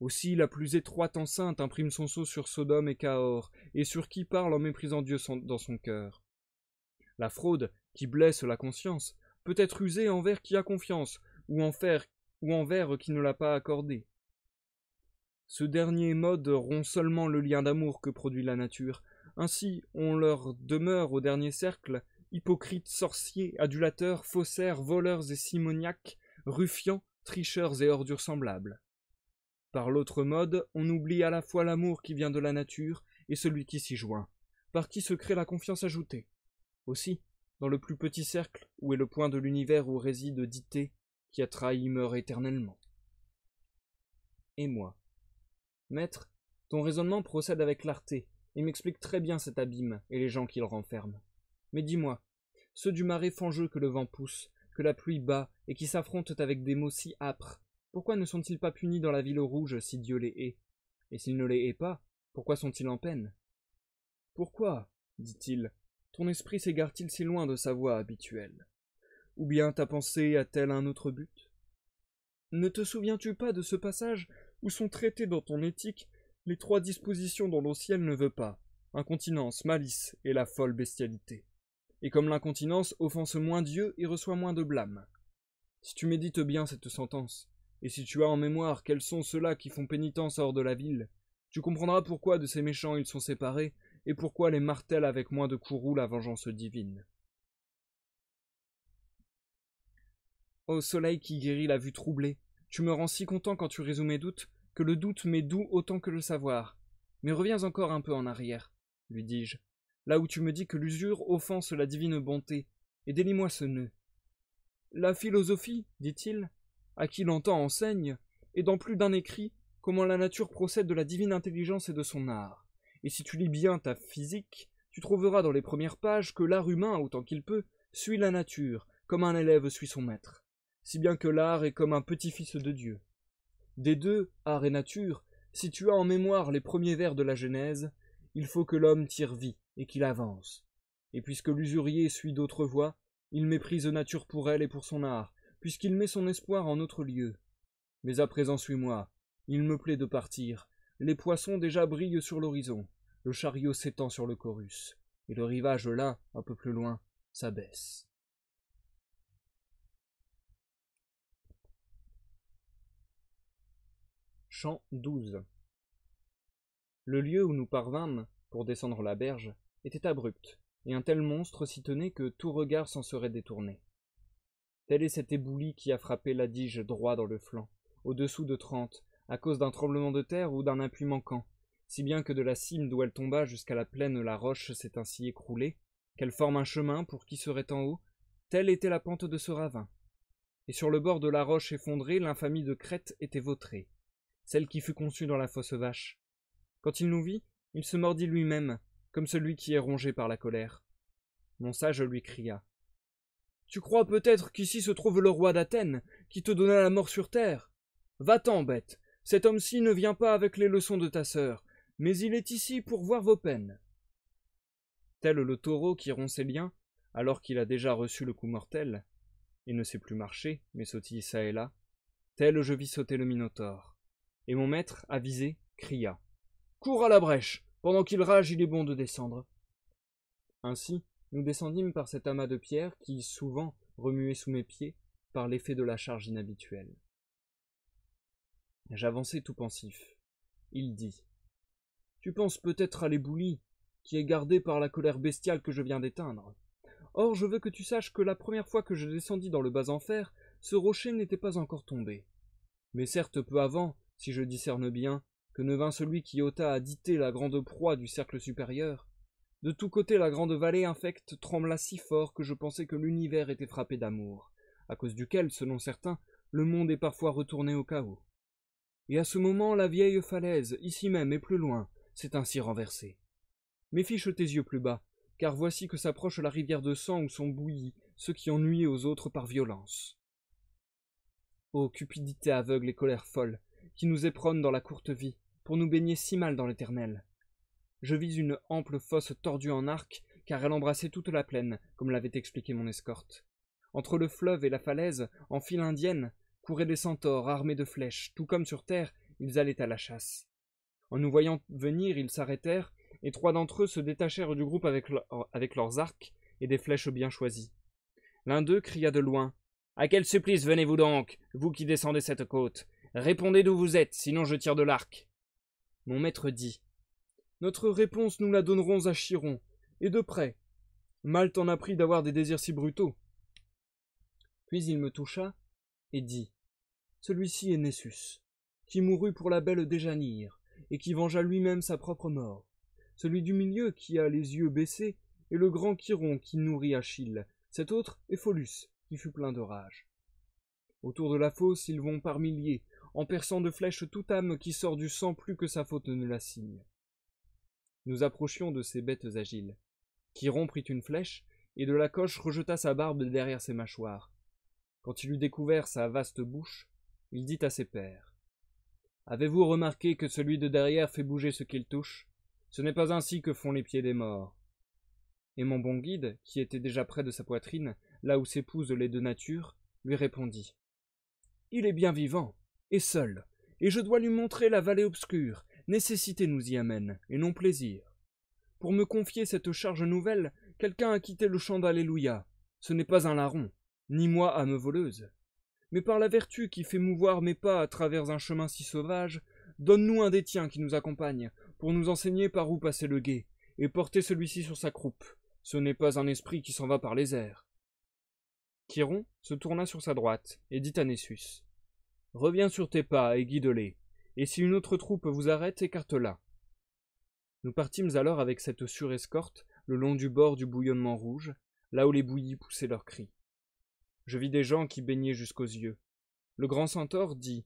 Aussi la plus étroite enceinte imprime son sceau sur Sodome et Cahors, et sur qui parle en méprisant Dieu dans son cœur. La fraude, qui blesse la conscience, peut être usée envers qui a confiance, ou envers qui ne l'a pas accordée. Ce dernier mode rompt seulement le lien d'amour que produit la nature. Ainsi, on leur demeure au dernier cercle hypocrites, sorciers, adulateurs, faussaires, voleurs et simoniaques, ruffians, tricheurs et ordures semblables. Par l'autre mode, on oublie à la fois l'amour qui vient de la nature et celui qui s'y joint, par qui se crée la confiance ajoutée. Aussi, dans le plus petit cercle où est le point de l'univers où réside Dité, qui a trahi meurt éternellement. Et moi Maître, ton raisonnement procède avec clarté, et m'explique très bien cet abîme et les gens qu'il renferme. Mais dis-moi, ceux du marais fangeux que le vent pousse, que la pluie bat, et qui s'affrontent avec des mots si âpres, pourquoi ne sont-ils pas punis dans la ville rouge si Dieu les hait Et s'ils ne les hait pas, pourquoi sont-ils en peine Pourquoi dit-il, ton esprit s'égare-t-il si loin de sa voie habituelle Ou bien ta pensée a-t-elle un autre but Ne te souviens-tu pas de ce passage où sont traités dans ton éthique les trois dispositions dont le ciel ne veut pas, incontinence, malice et la folle bestialité et comme l'incontinence offense moins Dieu et reçoit moins de blâme. Si tu médites bien cette sentence, et si tu as en mémoire quels sont ceux-là qui font pénitence hors de la ville, tu comprendras pourquoi de ces méchants ils sont séparés, et pourquoi les martèlent avec moins de courroux la vengeance divine. Ô soleil qui guérit la vue troublée, tu me rends si content quand tu résous mes doutes, que le doute m'est doux autant que le savoir. Mais reviens encore un peu en arrière, lui dis-je, là où tu me dis que l'usure offense la divine bonté, et délie-moi ce nœud. La philosophie, dit-il, à qui l'entend enseigne, et dans plus d'un écrit, comment la nature procède de la divine intelligence et de son art. Et si tu lis bien ta physique, tu trouveras dans les premières pages que l'art humain, autant qu'il peut, suit la nature, comme un élève suit son maître, si bien que l'art est comme un petit-fils de Dieu. Des deux, art et nature, si tu as en mémoire les premiers vers de la Genèse, il faut que l'homme tire vie et qu'il avance. Et puisque l'usurier suit d'autres voies, il méprise nature pour elle et pour son art, puisqu'il met son espoir en autre lieu. Mais à présent suis-moi, il me plaît de partir, les poissons déjà brillent sur l'horizon, le chariot s'étend sur le chorus, et le rivage là, un peu plus loin, s'abaisse. Chant 12 Le lieu où nous parvînmes, pour descendre la berge, était abrupte, et un tel monstre s'y tenait que tout regard s'en serait détourné. Tel est cet ébouli qui a frappé la droit dans le flanc, au-dessous de trente, à cause d'un tremblement de terre ou d'un appui manquant, si bien que de la cime d'où elle tomba jusqu'à la plaine la roche s'est ainsi écroulée, qu'elle forme un chemin pour qui serait en haut, telle était la pente de ce ravin. Et sur le bord de la roche effondrée, l'infamie de Crète était vautrée, celle qui fut conçue dans la fosse vache. Quand il nous vit, il se mordit lui-même, comme celui qui est rongé par la colère. Mon sage lui cria. Tu crois peut-être qu'ici se trouve le roi d'Athènes, qui te donna la mort sur terre. Va-t'en, bête. Cet homme-ci ne vient pas avec les leçons de ta sœur, mais il est ici pour voir vos peines. Tel le taureau qui rompt ses liens, alors qu'il a déjà reçu le coup mortel, et ne sait plus marcher, mais sautille çà et là, tel je vis sauter le Minotaure. Et mon maître, avisé, cria. Cours à la brèche, pendant qu'il rage, il est bon de descendre. Ainsi, nous descendîmes par cet amas de pierres qui, souvent, remuait sous mes pieds par l'effet de la charge inhabituelle. J'avançai tout pensif. Il dit Tu penses peut-être à l'éboulis qui est gardé par la colère bestiale que je viens d'éteindre. Or, je veux que tu saches que la première fois que je descendis dans le bas enfer, ce rocher n'était pas encore tombé. Mais certes, peu avant, si je discerne bien, que ne vint celui qui ôta à Dité la grande proie du cercle supérieur. De tous côtés la grande vallée infecte trembla si fort que je pensais que l'univers était frappé d'amour, à cause duquel, selon certains, le monde est parfois retourné au chaos. Et à ce moment la vieille falaise, ici même et plus loin, s'est ainsi renversée. fiche tes yeux plus bas, car voici que s'approche la rivière de sang où sont bouillis ceux qui ennuyaient aux autres par violence. Ô cupidité aveugle et colère folle, qui nous éprône dans la courte vie, pour nous baigner si mal dans l'éternel. Je vis une ample fosse tordue en arc, car elle embrassait toute la plaine, comme l'avait expliqué mon escorte. Entre le fleuve et la falaise, en file indienne, couraient des centaures armés de flèches, tout comme sur terre, ils allaient à la chasse. En nous voyant venir, ils s'arrêtèrent, et trois d'entre eux se détachèrent du groupe avec, avec leurs arcs et des flèches bien choisies. L'un d'eux cria de loin. À quel supplice venez vous donc, vous qui descendez cette côte? Répondez d'où vous êtes, sinon je tire de l'arc. Mon maître dit. Notre réponse nous la donnerons à Chiron, et de près. Mal t'en a pris d'avoir des désirs si brutaux. Puis il me toucha, et dit. Celui-ci est Nessus, qui mourut pour la belle Déjanire, et qui vengea lui-même sa propre mort. Celui du milieu qui a les yeux baissés, est le grand Chiron qui nourrit Achille. Cet autre est Pholus, qui fut plein de rage. Autour de la fosse, ils vont par milliers, en perçant de flèches toute âme qui sort du sang plus que sa faute ne la signe. Nous approchions de ces bêtes agiles. qui prit une flèche, et de la coche rejeta sa barbe derrière ses mâchoires. Quand il eut découvert sa vaste bouche, il dit à ses pères. Avez-vous remarqué que celui de derrière fait bouger ce qu'il touche Ce n'est pas ainsi que font les pieds des morts. Et mon bon guide, qui était déjà près de sa poitrine, là où s'épousent les deux natures, lui répondit. Il est bien vivant et seul, et je dois lui montrer la vallée obscure, nécessité nous y amène, et non plaisir. Pour me confier cette charge nouvelle, quelqu'un a quitté le champ d'Alléluia. Ce n'est pas un larron, ni moi âme voleuse. Mais par la vertu qui fait mouvoir mes pas à travers un chemin si sauvage, donne-nous un des tiens qui nous accompagne, pour nous enseigner par où passer le guet, et porter celui-ci sur sa croupe. Ce n'est pas un esprit qui s'en va par les airs. Chiron se tourna sur sa droite et dit à Nessus Reviens sur tes pas et guide-les, et si une autre troupe vous arrête, écarte-la. Nous partîmes alors avec cette surescorte le long du bord du bouillonnement rouge, là où les bouillis poussaient leurs cris. Je vis des gens qui baignaient jusqu'aux yeux. Le grand centaure dit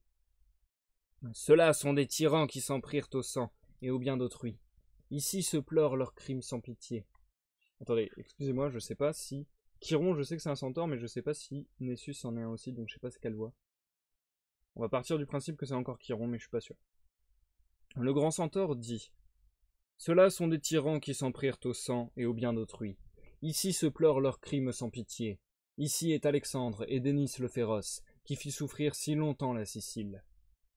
Ceux-là sont des tyrans qui s'en prirent au sang et au bien d'autrui. Ici se pleurent leurs crimes sans pitié. Attendez, excusez-moi, je sais pas si. Chiron, je sais que c'est un centaure, mais je sais pas si Nessus en est un aussi, donc je sais pas ce qu'elle voit. On va partir du principe que c'est encore Chiron, mais je suis pas sûr. Le grand centaure dit Ceux-là sont des tyrans qui s'en prirent au sang et au bien d'autrui. Ici se pleurent leurs crimes sans pitié. Ici est Alexandre et Denis le féroce, qui fit souffrir si longtemps la Sicile.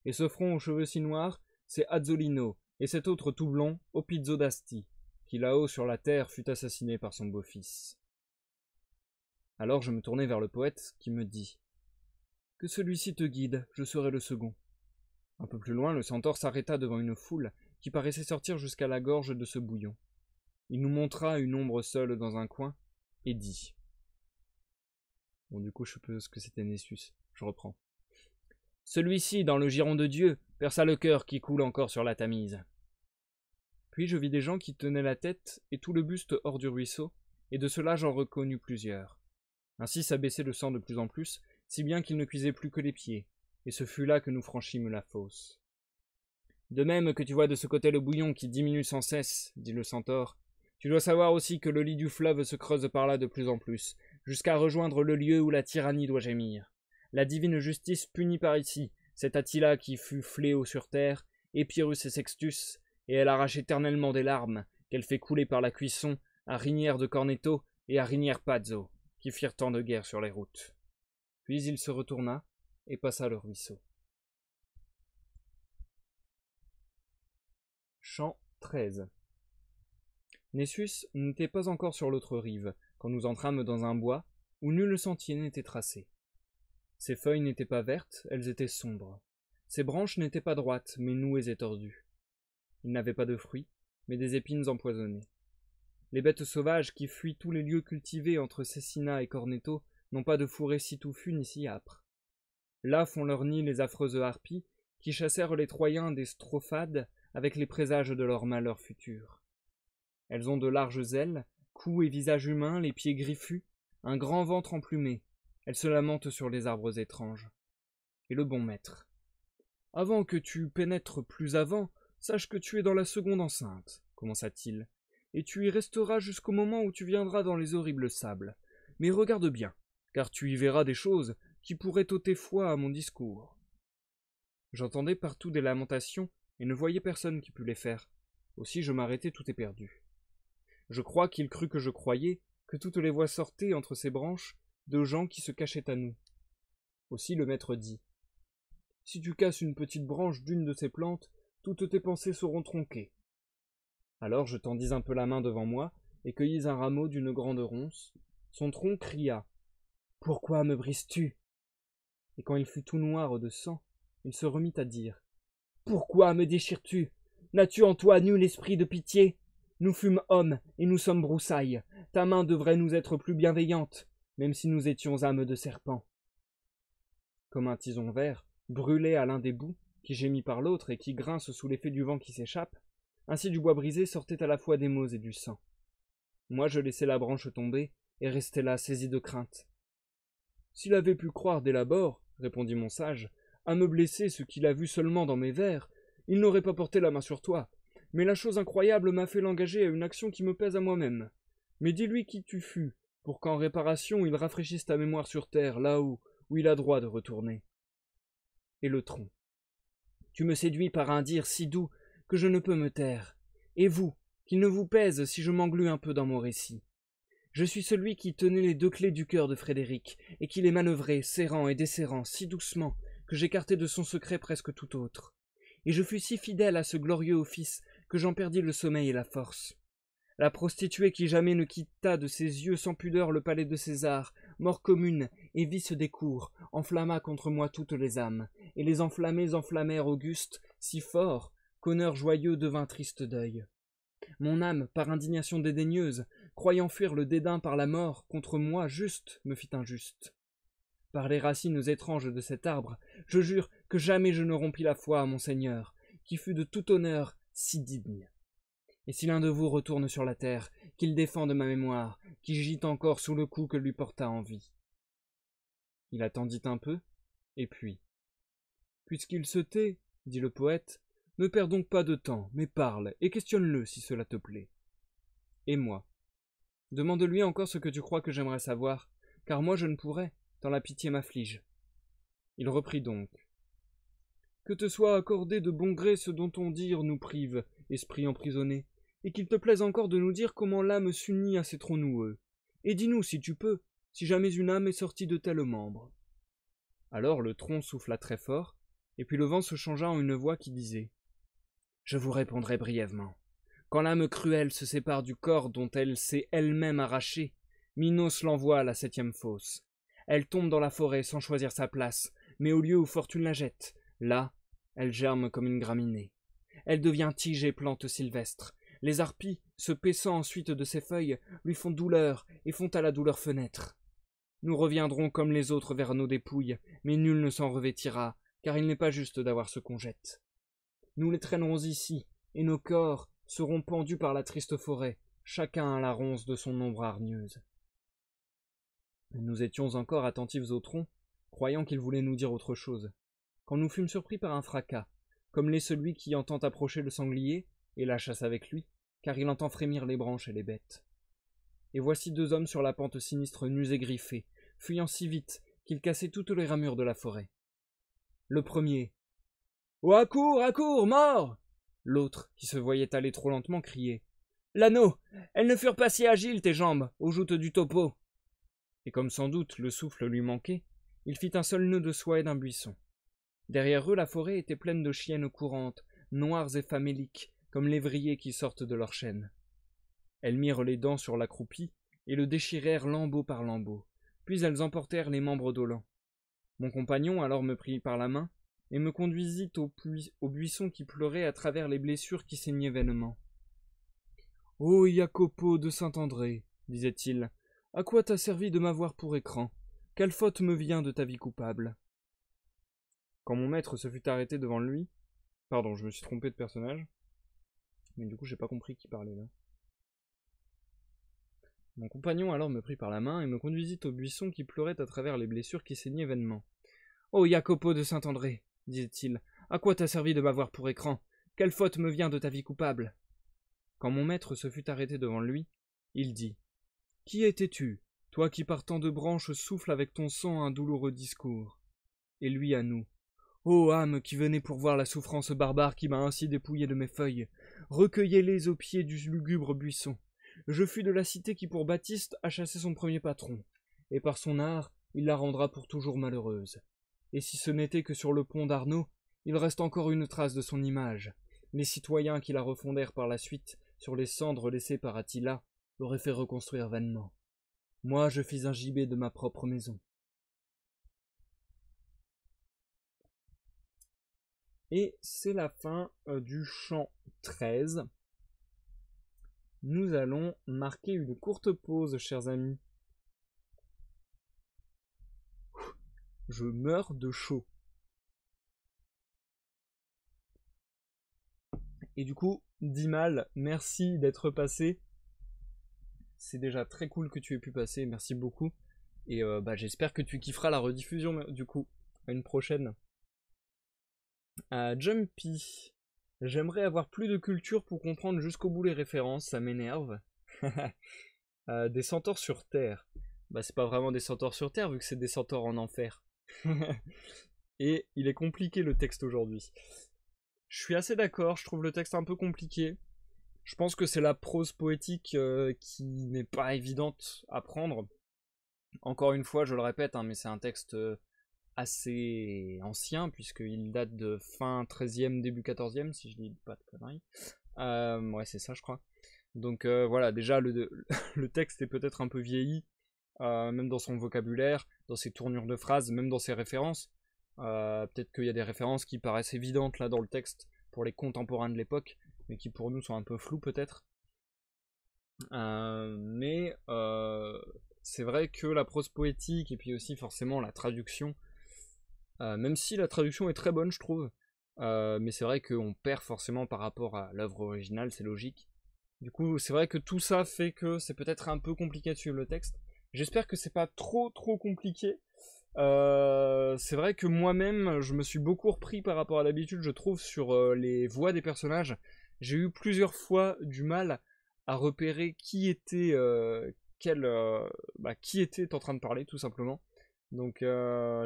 Et ce front aux cheveux si noirs, c'est Azzolino, et cet autre tout blond, Opizodasti, qui là-haut sur la terre fut assassiné par son beau-fils. Alors je me tournai vers le poète, qui me dit que celui-ci te guide, je serai le second. Un peu plus loin, le centaure s'arrêta devant une foule qui paraissait sortir jusqu'à la gorge de ce bouillon. Il nous montra une ombre seule dans un coin et dit Bon, du coup, je suppose que c'était Nessus. Je reprends. Celui-ci, dans le giron de Dieu, perça le cœur qui coule encore sur la Tamise. Puis je vis des gens qui tenaient la tête et tout le buste hors du ruisseau, et de cela j'en reconnus plusieurs. Ainsi s'abaissait le sang de plus en plus, si bien qu'il ne cuisait plus que les pieds, et ce fut là que nous franchîmes la fosse. De même que tu vois de ce côté le bouillon qui diminue sans cesse, dit le centaure, tu dois savoir aussi que le lit du fleuve se creuse par là de plus en plus, jusqu'à rejoindre le lieu où la tyrannie doit gémir. La divine justice punit par ici, cet Attila qui fut fléau sur terre, Épirus et Sextus, et elle arrache éternellement des larmes, qu'elle fait couler par la cuisson, à Rinière de Cornetto et à Rinière Pazzo, qui firent tant de guerre sur les routes. Puis il se retourna et passa le ruisseau. Chant 13 Nessus n'était pas encore sur l'autre rive, quand nous entrâmes dans un bois où nul sentier n'était tracé. Ses feuilles n'étaient pas vertes, elles étaient sombres. Ses branches n'étaient pas droites, mais nouées et tordues. Il n'avait pas de fruits, mais des épines empoisonnées. Les bêtes sauvages qui fuient tous les lieux cultivés entre Cessina et Cornetto n'ont pas de fourrés si touffus ni si âpres. Là font leur nid les affreuses harpies, qui chassèrent les Troyens des Strophades avec les présages de leur malheur futur. Elles ont de larges ailes, cou et visage humains, les pieds griffus, un grand ventre emplumé. Elles se lamentent sur les arbres étranges. Et le bon maître. Avant que tu pénètres plus avant, sache que tu es dans la seconde enceinte, commença-t-il, et tu y resteras jusqu'au moment où tu viendras dans les horribles sables. Mais regarde bien, car tu y verras des choses qui pourraient ôter foi à mon discours. J'entendais partout des lamentations et ne voyais personne qui pût les faire. Aussi je m'arrêtai tout éperdu. Je crois qu'il crut que je croyais que toutes les voix sortaient entre ces branches de gens qui se cachaient à nous. Aussi le maître dit Si tu casses une petite branche d'une de ces plantes, toutes tes pensées seront tronquées. Alors je tendis un peu la main devant moi et cueillis un rameau d'une grande ronce. Son tronc cria pourquoi me brises-tu Et quand il fut tout noir de sang, il se remit à dire Pourquoi me déchires-tu N'as-tu en toi nul esprit de pitié Nous fûmes hommes et nous sommes broussailles. Ta main devrait nous être plus bienveillante, même si nous étions âmes de serpent. Comme un tison vert, brûlé à l'un des bouts, qui gémit par l'autre et qui grince sous l'effet du vent qui s'échappe, ainsi du bois brisé sortait à la fois des maux et du sang. Moi je laissai la branche tomber et restai là saisi de crainte s'il avait pu croire dès l'abord, répondit mon sage, à me blesser ce qu'il a vu seulement dans mes vers, il n'aurait pas porté la main sur toi. Mais la chose incroyable m'a fait l'engager à une action qui me pèse à moi-même. Mais dis-lui qui tu fus, pour qu'en réparation il rafraîchisse ta mémoire sur terre, là-haut, où il a droit de retourner. Et le tronc. Tu me séduis par un dire si doux que je ne peux me taire. Et vous, qu'il ne vous pèse si je m'englue un peu dans mon récit. Je suis celui qui tenait les deux clés du cœur de Frédéric, et qui les manœuvrait, serrant et desserrant, si doucement, que j'écartai de son secret presque tout autre. Et je fus si fidèle à ce glorieux office que j'en perdis le sommeil et la force. La prostituée qui jamais ne quitta de ses yeux sans pudeur le palais de César, mort commune et vice des cours, enflamma contre moi toutes les âmes, et les enflammées enflammèrent Auguste si fort qu'honneur joyeux devint triste deuil. Mon âme, par indignation dédaigneuse, croyant fuir le dédain par la mort, contre moi juste me fit injuste. Par les racines étranges de cet arbre, je jure que jamais je ne rompis la foi à mon Seigneur, qui fut de tout honneur si digne. Et si l'un de vous retourne sur la terre, qu'il défende ma mémoire, qui gît encore sous le coup que lui porta en vie. Il attendit un peu, et puis. Puisqu'il se tait, dit le poète, ne perds donc pas de temps, mais parle, et questionne-le si cela te plaît. Et moi, Demande-lui encore ce que tu crois que j'aimerais savoir, car moi je ne pourrais, tant la pitié m'afflige. Il reprit donc. Que te soit accordé de bon gré ce dont ton dire nous prive, esprit emprisonné, et qu'il te plaise encore de nous dire comment l'âme s'unit à ces troncs noueux. Et dis-nous, si tu peux, si jamais une âme est sortie de tel membre. Alors le tronc souffla très fort, et puis le vent se changea en une voix qui disait Je vous répondrai brièvement. Quand l'âme cruelle se sépare du corps dont elle s'est elle-même arrachée, Minos l'envoie à la septième fosse. Elle tombe dans la forêt sans choisir sa place, mais au lieu où fortune la jette, là, elle germe comme une graminée. Elle devient tige et plante sylvestre. Les harpies, se paissant ensuite de ses feuilles, lui font douleur et font à la douleur fenêtre. Nous reviendrons comme les autres vers nos dépouilles, mais nul ne s'en revêtira, car il n'est pas juste d'avoir ce qu'on jette. Nous les traînerons ici, et nos corps, seront pendus par la triste forêt, chacun à la ronce de son ombre hargneuse. Nous étions encore attentifs au tronc, croyant qu'il voulait nous dire autre chose, quand nous fûmes surpris par un fracas, comme l'est celui qui entend approcher le sanglier, et la chasse avec lui, car il entend frémir les branches et les bêtes. Et voici deux hommes sur la pente sinistre nus et griffés, fuyant si vite qu'ils cassaient toutes les ramures de la forêt. Le premier. Oh, à court, à court, mort L'autre, qui se voyait aller trop lentement, criait L'anneau Elles ne furent pas si agiles, tes jambes, aux joutes du topo Et comme sans doute le souffle lui manquait, il fit un seul nœud de soie et d'un buisson. Derrière eux, la forêt était pleine de chiennes courantes, noires et faméliques, comme l'évrier qui sortent de leur chaîne. Elles mirent les dents sur la et le déchirèrent lambeau par lambeau, puis elles emportèrent les membres dolents. Mon compagnon alors me prit par la main et me conduisit au, buisson qui pleurait à travers les blessures qui saignaient vainement. Ô oh, Jacopo de Saint-André, disait-il, à quoi t'as servi de m'avoir pour écran Quelle faute me vient de ta vie coupable Quand mon maître se fut arrêté devant lui, pardon, je me suis trompé de personnage, mais du coup j'ai pas compris qui parlait là. Mon compagnon alors me prit par la main et me conduisit au buisson qui pleurait à travers les blessures qui saignaient vainement. Ô oh, Jacopo de Saint-André, disait-il, à quoi t'as servi de m'avoir pour écran Quelle faute me vient de ta vie coupable Quand mon maître se fut arrêté devant lui, il dit Qui étais-tu Toi qui par tant de branches souffles avec ton sang un douloureux discours. Et lui à nous Ô âme qui venez pour voir la souffrance barbare qui m'a ainsi dépouillé de mes feuilles, recueillez-les au pied du lugubre buisson. Je fus de la cité qui pour Baptiste a chassé son premier patron, et par son art il la rendra pour toujours malheureuse et si ce n'était que sur le pont d'Arnaud, il reste encore une trace de son image. Les citoyens qui la refondèrent par la suite, sur les cendres laissées par Attila, l'auraient fait reconstruire vainement. Moi, je fis un gibet de ma propre maison. Et c'est la fin euh, du chant 13. Nous allons marquer une courte pause, chers amis. Je meurs de chaud. Et du coup, Dimal, merci d'être passé. C'est déjà très cool que tu aies pu passer, merci beaucoup. Et euh, bah, j'espère que tu kifferas la rediffusion du coup. À une prochaine. Jumpy. J'aimerais avoir plus de culture pour comprendre jusqu'au bout les références, ça m'énerve. Euh, des centaures sur Terre. Bah c'est pas vraiment des centaures sur Terre vu que c'est des centaures en enfer. et il est compliqué le texte aujourd'hui. Je suis assez d'accord, je trouve le texte un peu compliqué. Je pense que c'est la prose poétique euh, qui n'est pas évidente à prendre. Encore une fois, je le répète, hein, mais c'est un texte euh, assez ancien, puisqu'il date de fin 13e, début 14e, si je dis pas de conneries. Euh, ouais, c'est ça, je crois. Donc voilà, déjà, le, le texte est peut-être un peu vieilli, euh, même dans son vocabulaire, dans ses tournures de phrases, même dans ses références. Euh, peut-être qu'il y a des références qui paraissent évidentes là dans le texte pour les contemporains de l'époque, mais qui pour nous sont un peu floues peut-être. Euh, mais c'est vrai que la prose poétique et puis aussi forcément la traduction, même si la traduction est très bonne je trouve, mais c'est vrai qu'on perd forcément par rapport à l'œuvre originale, c'est logique. Du coup, c'est vrai que tout ça fait que c'est peut-être un peu compliqué de suivre le texte, J'espère que c'est pas trop trop compliqué. Euh, c'est vrai que moi-même, je me suis beaucoup repris par rapport à l'habitude, je trouve, sur euh, les voix des personnages. J'ai eu plusieurs fois du mal à repérer qui était, euh, bah, qui était en train de parler, tout simplement. Donc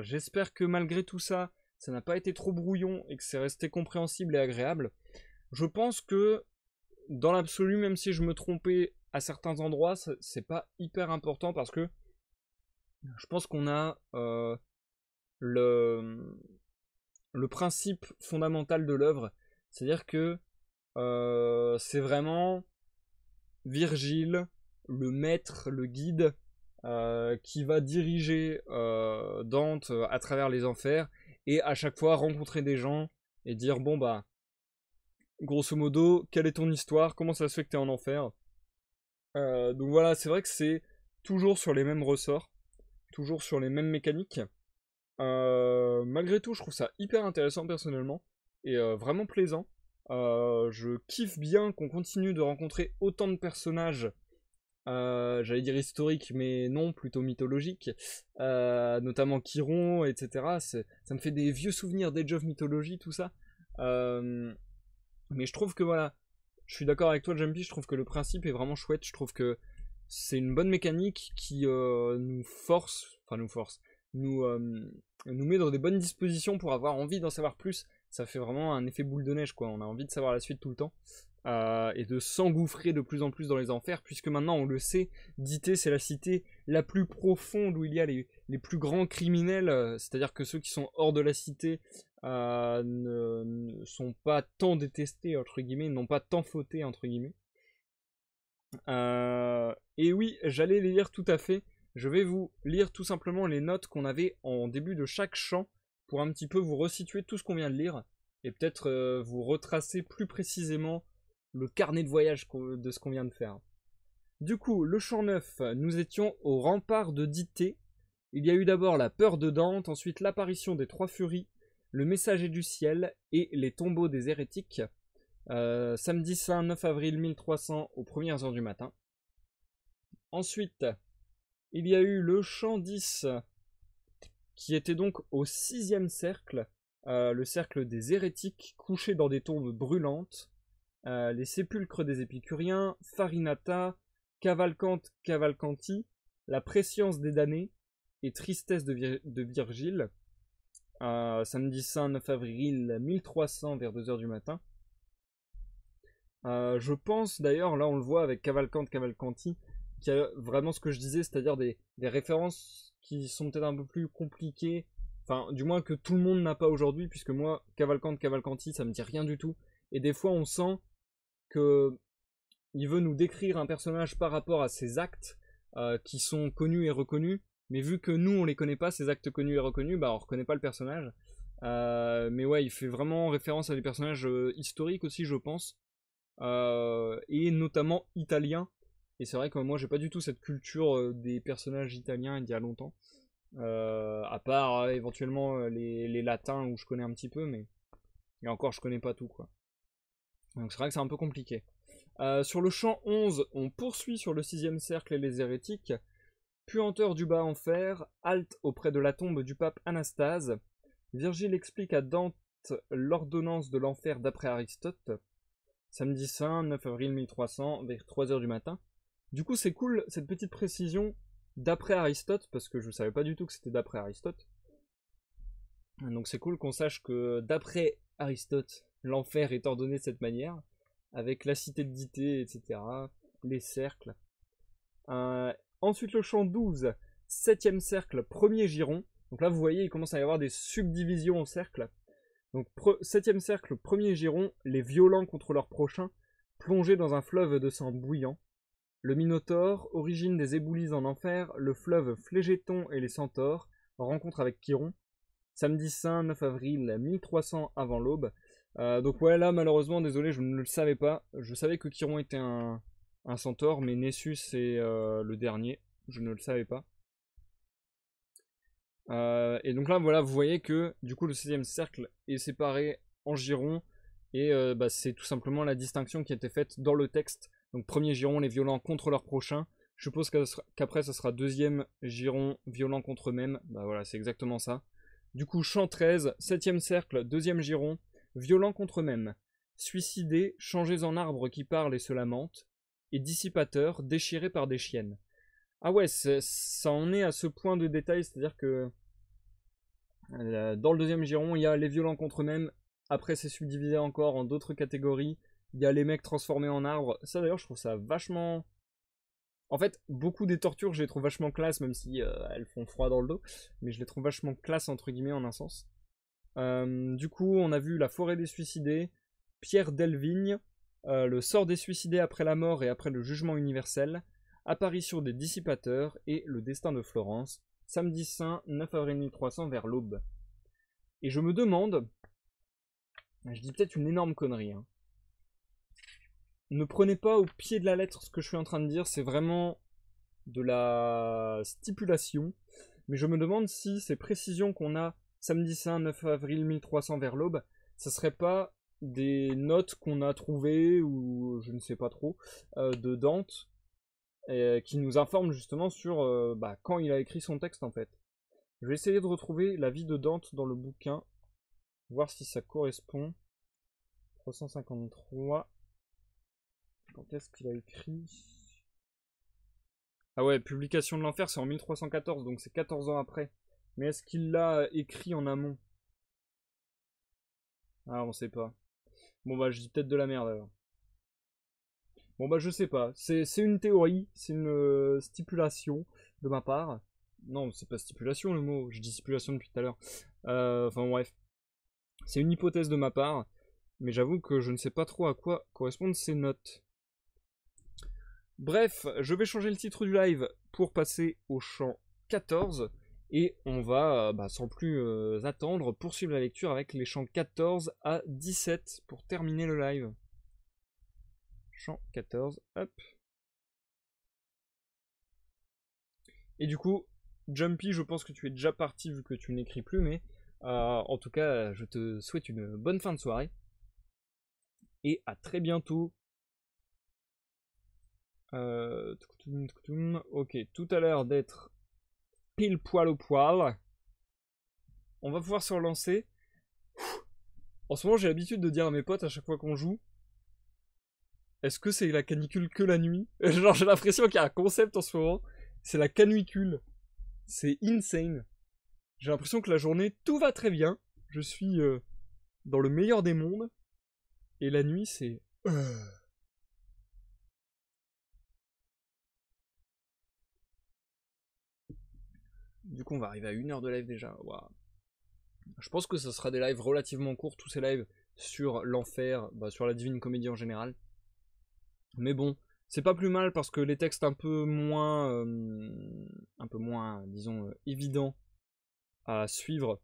j'espère que malgré tout ça, ça n'a pas été trop brouillon et que c'est resté compréhensible et agréable. Je pense que, dans l'absolu, même si je me trompais à certains endroits, c'est pas hyper important parce que je pense qu'on a euh, le, le principe fondamental de l'œuvre. C'est-à-dire que euh, c'est vraiment Virgile, le maître, le guide, euh, qui va diriger Dante à travers les enfers et à chaque fois rencontrer des gens et dire bon bah grosso modo quelle est ton histoire, comment ça se fait que es en enfer euh, donc voilà, c'est vrai que c'est toujours sur les mêmes ressorts, toujours sur les mêmes mécaniques. Euh, malgré tout, je trouve ça hyper intéressant personnellement et euh, vraiment plaisant. je kiffe bien qu'on continue de rencontrer autant de personnages, j'allais dire historiques, mais non, plutôt mythologiques, notamment Chiron, etc. Ça me fait des vieux souvenirs d'Age of Mythology, tout ça. mais je trouve que voilà, je suis d'accord avec toi, Jumpy. Je trouve que le principe est vraiment chouette. Je trouve que c'est une bonne mécanique qui euh, nous force, enfin nous force, nous, euh, nous met dans des bonnes dispositions pour avoir envie d'en savoir plus. Ça fait vraiment un effet boule de neige, quoi. On a envie de savoir la suite tout le temps. Euh, et de s'engouffrer de plus en plus dans les enfers, puisque maintenant on le sait, Dité c'est la cité la plus profonde où il y a les plus grands criminels, c'est-à-dire que ceux qui sont hors de la cité euh, ne sont pas tant détestés entre guillemets, n'ont pas tant fauté entre guillemets. Euh, et oui, j'allais les lire tout à fait. Je vais vous lire tout simplement les notes qu'on avait en début de chaque chant pour un petit peu vous resituer tout ce qu'on vient de lire et peut-être euh, vous retracer plus précisément le carnet de voyage de ce qu'on vient de faire. Du coup, le chant 9, nous étions au rempart de Dité. Il y a eu d'abord la peur de Dante, ensuite l'apparition des trois furies, le Messager du Ciel et Les Tombeaux des Hérétiques, euh, samedi saint 9 avril 1300 aux premières heures du matin. Ensuite, il y a eu le Chant 10, qui était donc au sixième cercle, euh, le cercle des hérétiques couchés dans des tombes brûlantes, euh, les sépulcres des épicuriens, Farinata, Cavalcante Cavalcanti, la préscience des damnés et Tristesse de Virgile, samedi 5, avril 1300 vers 2h du matin. Euh, je pense d'ailleurs, là on le voit avec Cavalcante Cavalcanti, qui a vraiment ce que je disais, c'est-à-dire des, références qui sont peut-être un peu plus compliquées, enfin du moins que tout le monde n'a pas aujourd'hui, puisque moi, Cavalcante Cavalcanti, ça me dit rien du tout. Et des fois on sent que il veut nous décrire un personnage par rapport à ses actes euh, qui sont connus et reconnus, mais vu que nous, on les connaît pas, ces actes connus et reconnus, bah, on reconnaît pas le personnage. Euh, mais ouais, il fait vraiment référence à des personnages euh, historiques aussi, je pense. Euh, et notamment italiens. Et c'est vrai que moi, j'ai pas du tout cette culture des personnages italiens il y a longtemps. à part éventuellement les, latins où je connais un petit peu, mais. Et encore, je connais pas tout, quoi. Donc c'est vrai que c'est un peu compliqué. sur le champ 11, on poursuit sur le sixième cercle et les hérétiques. Puanteur du bas enfer, halte auprès de la tombe du pape Anastase, Virgile explique à Dante l'ordonnance de l'enfer d'après Aristote. Samedi saint, 9 avril 1300, vers 3h du matin. Du coup, c'est cool cette petite précision d'après Aristote, parce que je ne savais pas du tout que c'était d'après Aristote. Donc c'est cool qu'on sache que d'après Aristote, l'enfer est ordonné de cette manière, avec la cité de Dité, etc., les cercles. Ensuite le champ 12, 7 cercle, premier giron. Donc là vous voyez, il commence à y avoir des subdivisions au cercle. Donc 7 cercle, premier giron, les violents contre leurs prochains, plongés dans un fleuve de sang bouillant. Le Minotaure, origine des éboulis en enfer, le fleuve Flégéton et les centaures, rencontre avec Chiron. Samedi saint, 9 avril, 1300 avant l'aube. Euh, donc voilà, là, malheureusement, désolé, je ne le savais pas. Je savais que Chiron était un, un centaure, mais Nessus est euh, le dernier, je ne le savais pas. Euh, et donc là, voilà, vous voyez que du coup le 16e cercle est séparé en giron, et euh, bah, c'est tout simplement la distinction qui a été faite dans le texte. Donc premier giron, les violents contre leurs prochain. Je suppose qu'après, ça sera deuxième giron, violent contre eux-mêmes. Bah voilà, c'est exactement ça. Du coup, chant 13, septième cercle, deuxième giron, violent contre eux-mêmes. Suicidés, changés en arbres qui parlent et se lamentent, et dissipateur déchiré par des chiennes. Ah ouais, ça en est à ce point de détail, c'est-à-dire que euh, dans le deuxième giron, il y a les violents contre eux-mêmes, après c'est subdivisé encore en d'autres catégories, il y a les mecs transformés en arbres, ça d'ailleurs je trouve ça vachement... En fait, beaucoup des tortures, je les trouve vachement classe, même si euh, elles font froid dans le dos, mais je les trouve vachement classe entre guillemets en un sens. Euh, du coup, on a vu La forêt des suicidés, Pierre Delvigne, euh, le sort des suicidés après la mort et après le jugement universel, apparition des dissipateurs et le destin de Florence, samedi saint 9 avril 1300 vers l'aube. Et je me demande, je dis peut-être une énorme connerie, hein. ne prenez pas au pied de la lettre ce que je suis en train de dire, c'est vraiment de la stipulation, mais je me demande si ces précisions qu'on a samedi saint 9 avril 1300 vers l'aube, ça serait pas des notes qu'on a trouvées ou je ne sais pas trop euh, de Dante euh, qui nous informe justement sur euh, bah, quand il a écrit son texte en fait. Je vais essayer de retrouver la vie de Dante dans le bouquin, voir si ça correspond. 353. Quand est-ce qu'il a écrit Ah ouais, publication de l'enfer, c'est en 1314, donc c'est 14 ans après. Mais est-ce qu'il l'a écrit en amont Ah, on sait pas. Bon bah je dis peut-être de la merde alors. Bon bah je sais pas. C'est une théorie, c'est une euh, stipulation de ma part. Non, c'est pas stipulation le mot, je dis stipulation depuis tout à l'heure. Euh, enfin bref. C'est une hypothèse de ma part, mais j'avoue que je ne sais pas trop à quoi correspondent ces notes. Bref, je vais changer le titre du live pour passer au champ 14. Et on va, euh, bah, sans plus euh, attendre, poursuivre la lecture avec les chants 14 à 17 pour terminer le live. Chant 14, hop. Et du coup, Jumpy, je pense que tu es déjà parti vu que tu n'écris plus, mais euh, en tout cas, je te souhaite une bonne fin de soirée. Et à très bientôt. Ok, tout à l'heure d'être pile poil au poil. On va pouvoir se relancer. En ce moment, j'ai l'habitude de dire à mes potes à chaque fois qu'on joue Est-ce que c'est la canicule que la nuit Genre, j'ai l'impression qu'il y a un concept en ce moment. C'est la canicule. C'est insane. J'ai l'impression que la journée, tout va très bien. Je suis euh, dans le meilleur des mondes. Et la nuit, c'est. Euh, Du coup, on va arriver à une heure de live déjà. Je pense que ce sera des lives relativement courts, tous ces lives sur l'enfer, bah, sur la divine comédie en général. Mais bon, c'est pas plus mal parce que les textes un peu moins, euh, un peu moins, disons, euh, évidents à suivre,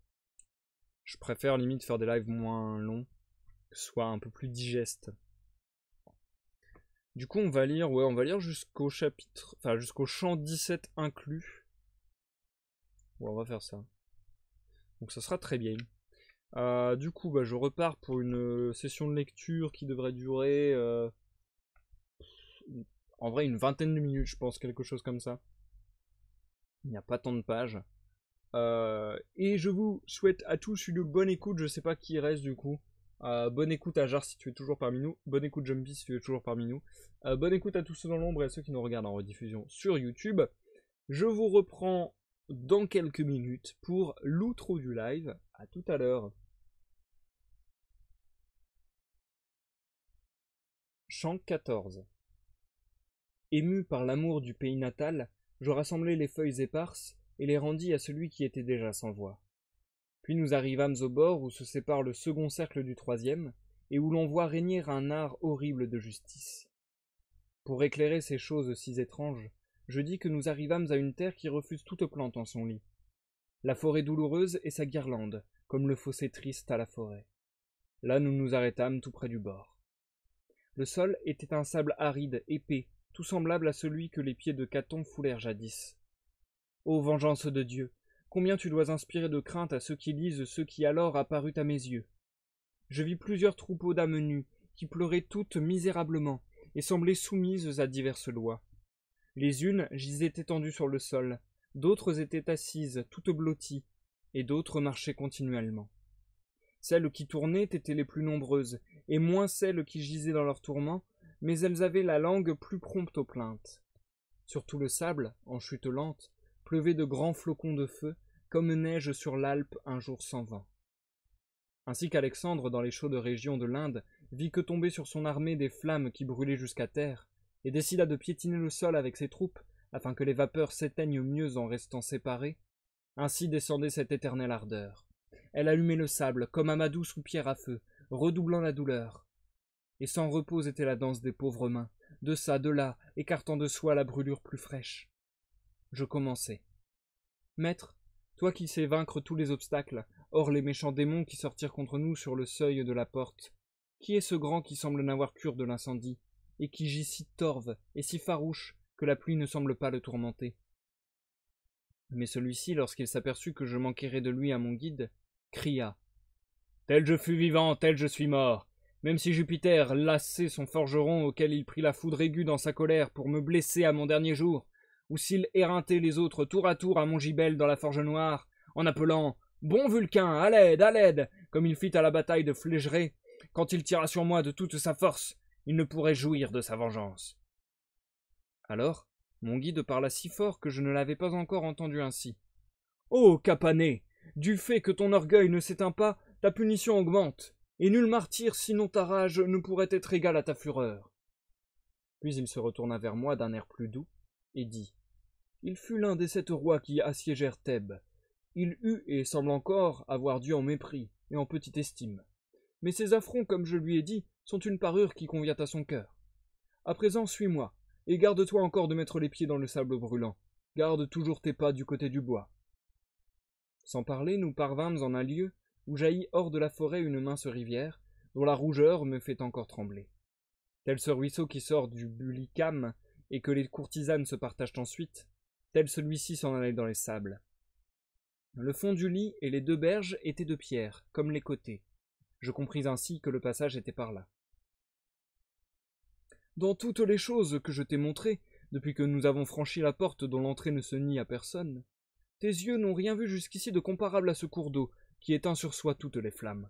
je préfère limite faire des lives moins longs, que ce soit un peu plus digeste. Du coup, on va lire, ouais, on va lire jusqu'au chapitre, enfin jusqu'au champ 17 inclus on va faire ça. Donc ça sera très bien. Euh, du coup, bah, je repars pour une euh, session de lecture qui devrait durer euh, en vrai une vingtaine de minutes, je pense, quelque chose comme ça. Il n'y a pas tant de pages. et je vous souhaite à tous une bonne écoute. Je sais pas qui reste du coup. bonne écoute à Jar si tu es toujours parmi nous. Bonne écoute Jumpy si tu es toujours parmi nous. bonne écoute à tous ceux dans l'ombre et à ceux qui nous regardent en rediffusion sur YouTube. Je vous reprends dans quelques minutes pour l'outro du live. À tout à l'heure. Chant 14 Ému par l'amour du pays natal, je rassemblai les feuilles éparses et les rendis à celui qui était déjà sans voix. Puis nous arrivâmes au bord où se sépare le second cercle du troisième, et où l'on voit régner un art horrible de justice. Pour éclairer ces choses si étranges, je dis que nous arrivâmes à une terre qui refuse toute plante en son lit. La forêt douloureuse et sa guirlande, comme le fossé triste à la forêt. Là nous nous arrêtâmes tout près du bord. Le sol était un sable aride, épais, tout semblable à celui que les pieds de Caton foulèrent jadis. Ô vengeance de Dieu, combien tu dois inspirer de crainte à ceux qui lisent ce qui alors apparut à mes yeux. Je vis plusieurs troupeaux d'âmes nues, qui pleuraient toutes misérablement, et semblaient soumises à diverses lois. Les unes gisaient étendues sur le sol, d'autres étaient assises, toutes blotties, et d'autres marchaient continuellement. Celles qui tournaient étaient les plus nombreuses, et moins celles qui gisaient dans leurs tourments, mais elles avaient la langue plus prompte aux plaintes. Sur tout le sable, en chute lente, pleuvaient de grands flocons de feu, comme neige sur l'Alpe un jour sans vent. Ainsi qu'Alexandre, dans les chaudes régions de l'Inde, vit que tomber sur son armée des flammes qui brûlaient jusqu'à terre, et décida de piétiner le sol avec ses troupes afin que les vapeurs s'éteignent mieux en restant séparées, ainsi descendait cette éternelle ardeur. Elle allumait le sable comme Amadou sous pierre à feu, redoublant la douleur. Et sans repos était la danse des pauvres mains, de ça, de là, écartant de soi la brûlure plus fraîche. Je commençai. Maître, toi qui sais vaincre tous les obstacles, hors les méchants démons qui sortirent contre nous sur le seuil de la porte, qui est ce grand qui semble n'avoir cure de l'incendie, et qui gît si torve et si farouche que la pluie ne semble pas le tourmenter. Mais celui-ci, lorsqu'il s'aperçut que je manquerais de lui à mon guide, cria Tel je fus vivant, tel je suis mort. Même si Jupiter, lassait son forgeron auquel il prit la foudre aiguë dans sa colère pour me blesser à mon dernier jour, ou s'il éreintait les autres tour à tour à mon gibel dans la forge noire, en appelant Bon Vulcain, à l'aide, à l'aide, comme il fit à la bataille de Flégeret, quand il tira sur moi de toute sa force, il ne pourrait jouir de sa vengeance. Alors, mon guide parla si fort que je ne l'avais pas encore entendu ainsi. Ô capané Du fait que ton orgueil ne s'éteint pas, ta punition augmente, et nul martyr sinon ta rage ne pourrait être égale à ta fureur. Puis il se retourna vers moi d'un air plus doux, et dit Il fut l'un des sept rois qui assiégèrent Thèbes. Il eut et semble encore avoir dû en mépris et en petite estime. Mais ses affronts, comme je lui ai dit, sont une parure qui convient à son cœur. À présent, suis-moi, et garde-toi encore de mettre les pieds dans le sable brûlant. Garde toujours tes pas du côté du bois. Sans parler, nous parvînmes en un lieu où jaillit hors de la forêt une mince rivière, dont la rougeur me fait encore trembler. Tel ce ruisseau qui sort du bulicam et que les courtisanes se partagent ensuite, tel celui-ci s'en allait dans les sables. Le fond du lit et les deux berges étaient de pierre, comme les côtés. Je compris ainsi que le passage était par là. Dans toutes les choses que je t'ai montrées, depuis que nous avons franchi la porte dont l'entrée ne se nie à personne, tes yeux n'ont rien vu jusqu'ici de comparable à ce cours d'eau qui éteint sur soi toutes les flammes.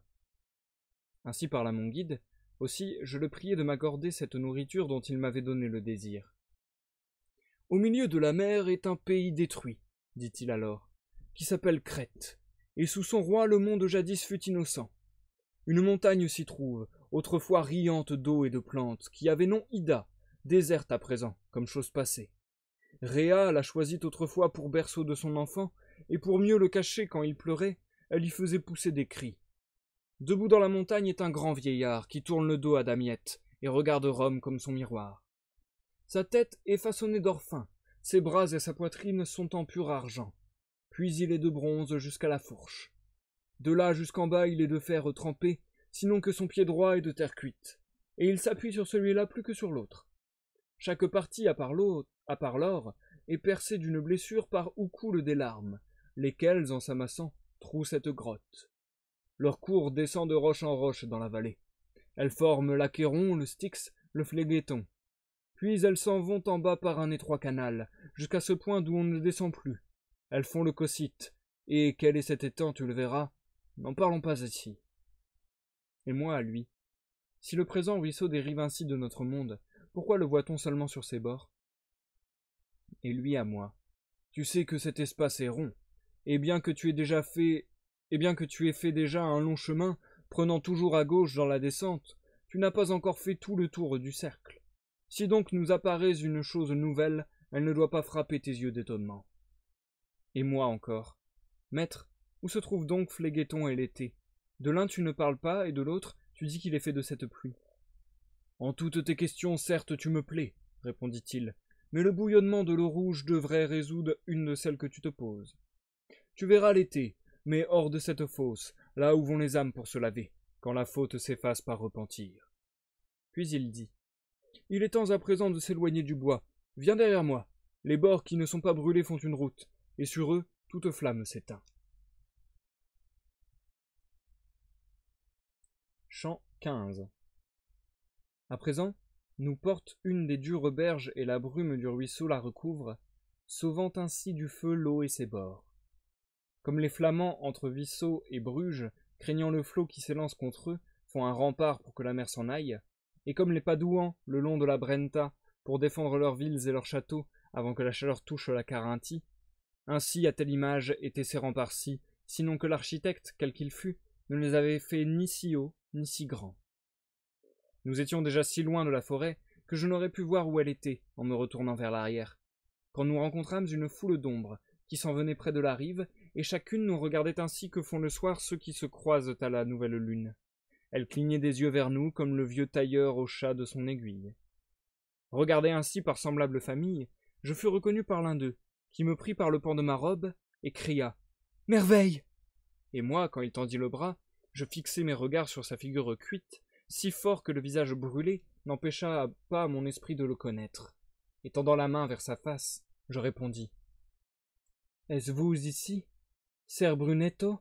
Ainsi parla mon guide, aussi je le priai de m'accorder cette nourriture dont il m'avait donné le désir. Au milieu de la mer est un pays détruit, dit-il alors, qui s'appelle Crète, et sous son roi le monde jadis fut innocent. Une montagne s'y trouve, autrefois riante d'eau et de plantes, qui avait nom Ida, déserte à présent, comme chose passée. Réa la choisit autrefois pour berceau de son enfant, et pour mieux le cacher quand il pleurait, elle y faisait pousser des cris. Debout dans la montagne est un grand vieillard qui tourne le dos à Damiette et regarde Rome comme son miroir. Sa tête est façonnée fin, ses bras et sa poitrine sont en pur argent. Puis il est de bronze jusqu'à la fourche. De là jusqu'en bas, il est de fer trempé, sinon que son pied droit est de terre cuite, et il s'appuie sur celui-là plus que sur l'autre. Chaque partie, à part l'autre, à part l'or, est percée d'une blessure par où coulent des larmes, lesquelles, en s'amassant, trouent cette grotte. Leur cours descend de roche en roche dans la vallée. Elles forment l'Achéron, le Styx, le phlégeton Puis elles s'en vont en bas par un étroit canal, jusqu'à ce point d'où on ne descend plus. Elles font le Cocyte, et quel est cet étang, tu le verras, n'en parlons pas ici et moi à lui. Si le présent ruisseau dérive ainsi de notre monde, pourquoi le voit-on seulement sur ses bords Et lui à moi. Tu sais que cet espace est rond, et bien que tu aies déjà fait, et bien que tu aies fait déjà un long chemin, prenant toujours à gauche dans la descente, tu n'as pas encore fait tout le tour du cercle. Si donc nous apparaît une chose nouvelle, elle ne doit pas frapper tes yeux d'étonnement. Et moi encore. Maître, où se trouvent donc Phlégueton et l'été de l'un tu ne parles pas, et de l'autre tu dis qu'il est fait de cette pluie. En toutes tes questions, certes, tu me plais, répondit-il, mais le bouillonnement de l'eau rouge devrait résoudre une de celles que tu te poses. Tu verras l'été, mais hors de cette fosse, là où vont les âmes pour se laver, quand la faute s'efface par repentir. Puis il dit Il est temps à présent de s'éloigner du bois. Viens derrière moi. Les bords qui ne sont pas brûlés font une route, et sur eux, toute flamme s'éteint. Chant 15. À présent, nous porte une des dures berges et la brume du ruisseau la recouvre, sauvant ainsi du feu l'eau et ses bords. Comme les Flamands entre Visseau et Bruges, craignant le flot qui s'élance contre eux, font un rempart pour que la mer s'en aille, et comme les Padouans le long de la Brenta pour défendre leurs villes et leurs châteaux avant que la chaleur touche la Carinthie, ainsi à telle image étaient ces remparts-ci, sinon que l'architecte, quel qu'il fût, ne les avait faits ni si haut, ni si grand. Nous étions déjà si loin de la forêt que je n'aurais pu voir où elle était en me retournant vers l'arrière, quand nous rencontrâmes une foule d'ombres qui s'en venaient près de la rive, et chacune nous regardait ainsi que font le soir ceux qui se croisent à la nouvelle lune. Elle clignait des yeux vers nous comme le vieux tailleur au chat de son aiguille. Regardé ainsi par semblable famille, je fus reconnu par l'un d'eux, qui me prit par le pan de ma robe et cria Merveille Et moi, quand il tendit le bras, je fixai mes regards sur sa figure cuite, si fort que le visage brûlé n'empêcha pas mon esprit de le connaître. Et tendant la main vers sa face, je répondis. Est-ce vous ici, Ser Brunetto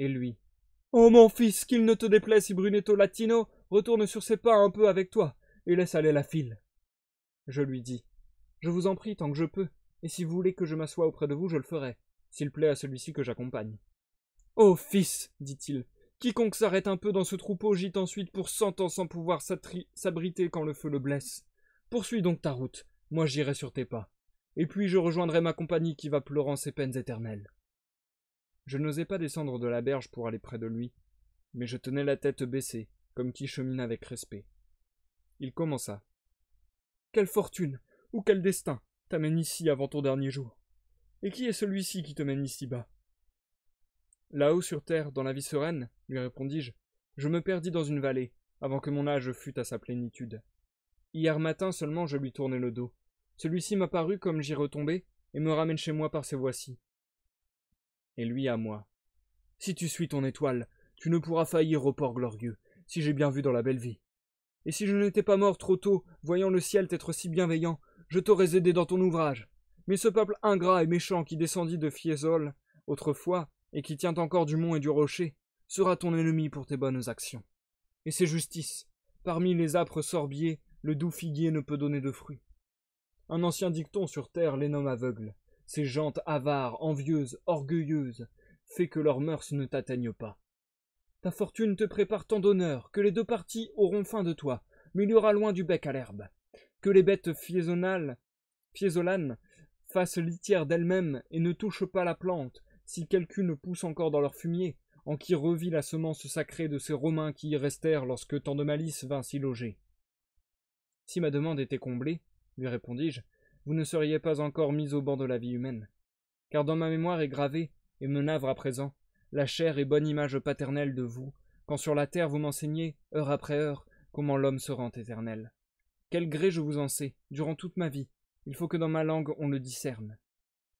Et lui. Oh mon fils, qu'il ne te déplaît si Brunetto Latino retourne sur ses pas un peu avec toi, et laisse aller la file. Je lui dis. Je vous en prie tant que je peux, et si vous voulez que je m'assoie auprès de vous, je le ferai, s'il plaît à celui-ci que j'accompagne. oh, fils, dit-il, Quiconque s'arrête un peu dans ce troupeau gîte ensuite pour cent ans sans pouvoir s'abriter quand le feu le blesse. Poursuis donc ta route, moi j'irai sur tes pas. Et puis je rejoindrai ma compagnie qui va pleurant ses peines éternelles. Je n'osais pas descendre de la berge pour aller près de lui, mais je tenais la tête baissée, comme qui chemine avec respect. Il commença. Quelle fortune, ou quel destin, t'amène ici avant ton dernier jour. Et qui est celui-ci qui te mène ici bas Là-haut sur terre, dans la vie sereine, lui répondis-je, je me perdis dans une vallée, avant que mon âge fût à sa plénitude. Hier matin seulement je lui tournai le dos. Celui-ci m'apparut comme j'y retombais, et me ramène chez moi par ces voici. Et lui à moi. Si tu suis ton étoile, tu ne pourras faillir au port glorieux, si j'ai bien vu dans la belle vie. Et si je n'étais pas mort trop tôt, voyant le ciel t'être si bienveillant, je t'aurais aidé dans ton ouvrage. Mais ce peuple ingrat et méchant qui descendit de Fiesole autrefois, et qui tient encore du mont et du rocher, sera ton ennemi pour tes bonnes actions. Et c'est justice. Parmi les âpres sorbiers, le doux figuier ne peut donner de fruits. Un ancien dicton sur terre les nomme aveugles. Ces jantes avares, envieuses, orgueilleuses, fait que leurs mœurs ne t'atteignent pas. Ta fortune te prépare tant d'honneur que les deux parties auront faim de toi, mais il y aura loin du bec à l'herbe. Que les bêtes fiesonales, fiesolanes fassent litière d'elles-mêmes et ne touchent pas la plante, si quelqu'une pousse encore dans leur fumier, en qui revit la semence sacrée de ces Romains qui y restèrent lorsque tant de malice vint s'y loger. Si ma demande était comblée, lui répondis-je, vous ne seriez pas encore mis au banc de la vie humaine. Car dans ma mémoire est gravée, et me navre à présent, la chère et bonne image paternelle de vous, quand sur la terre vous m'enseignez, heure après heure, comment l'homme se rend éternel. Quel gré je vous en sais, durant toute ma vie, il faut que dans ma langue on le discerne.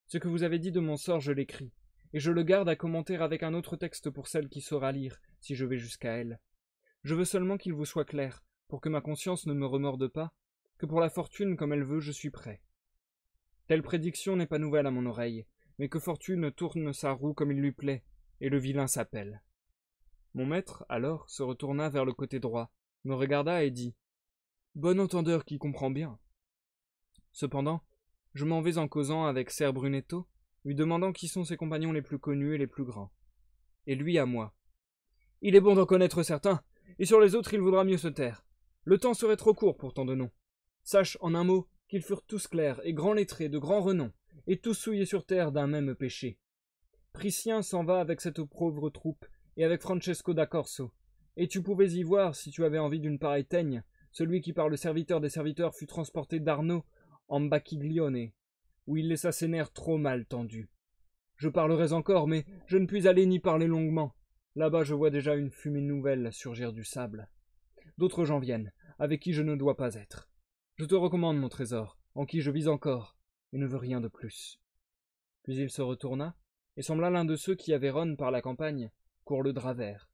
Ce que vous avez dit de mon sort, je l'écris, et je le garde à commenter avec un autre texte pour celle qui saura lire, si je vais jusqu'à elle. Je veux seulement qu'il vous soit clair, pour que ma conscience ne me remorde pas, que pour la fortune comme elle veut, je suis prêt. Telle prédiction n'est pas nouvelle à mon oreille, mais que fortune tourne sa roue comme il lui plaît, et le vilain s'appelle. Mon maître, alors, se retourna vers le côté droit, me regarda et dit Bon entendeur qui comprend bien. Cependant, je m'en vais en causant avec Ser Brunetto, lui demandant qui sont ses compagnons les plus connus et les plus grands. Et lui à moi. Il est bon d'en connaître certains, et sur les autres il voudra mieux se taire. Le temps serait trop court pour tant de noms. Sache, en un mot, qu'ils furent tous clairs et grands lettrés de grand renom, et tous souillés sur terre d'un même péché. Priscien s'en va avec cette pauvre troupe, et avec Francesco da Corso, et tu pouvais y voir, si tu avais envie d'une pareille teigne, celui qui par le serviteur des serviteurs fut transporté d'Arnaud en Bacchiglione, où il laissa ses nerfs trop mal tendus. Je parlerais encore, mais je ne puis aller ni parler longuement. Là-bas, je vois déjà une fumée nouvelle surgir du sable. D'autres gens viennent, avec qui je ne dois pas être. Je te recommande mon trésor, en qui je vis encore, et ne veux rien de plus. Puis il se retourna, et sembla l'un de ceux qui Véronne, par la campagne, court le drap vert.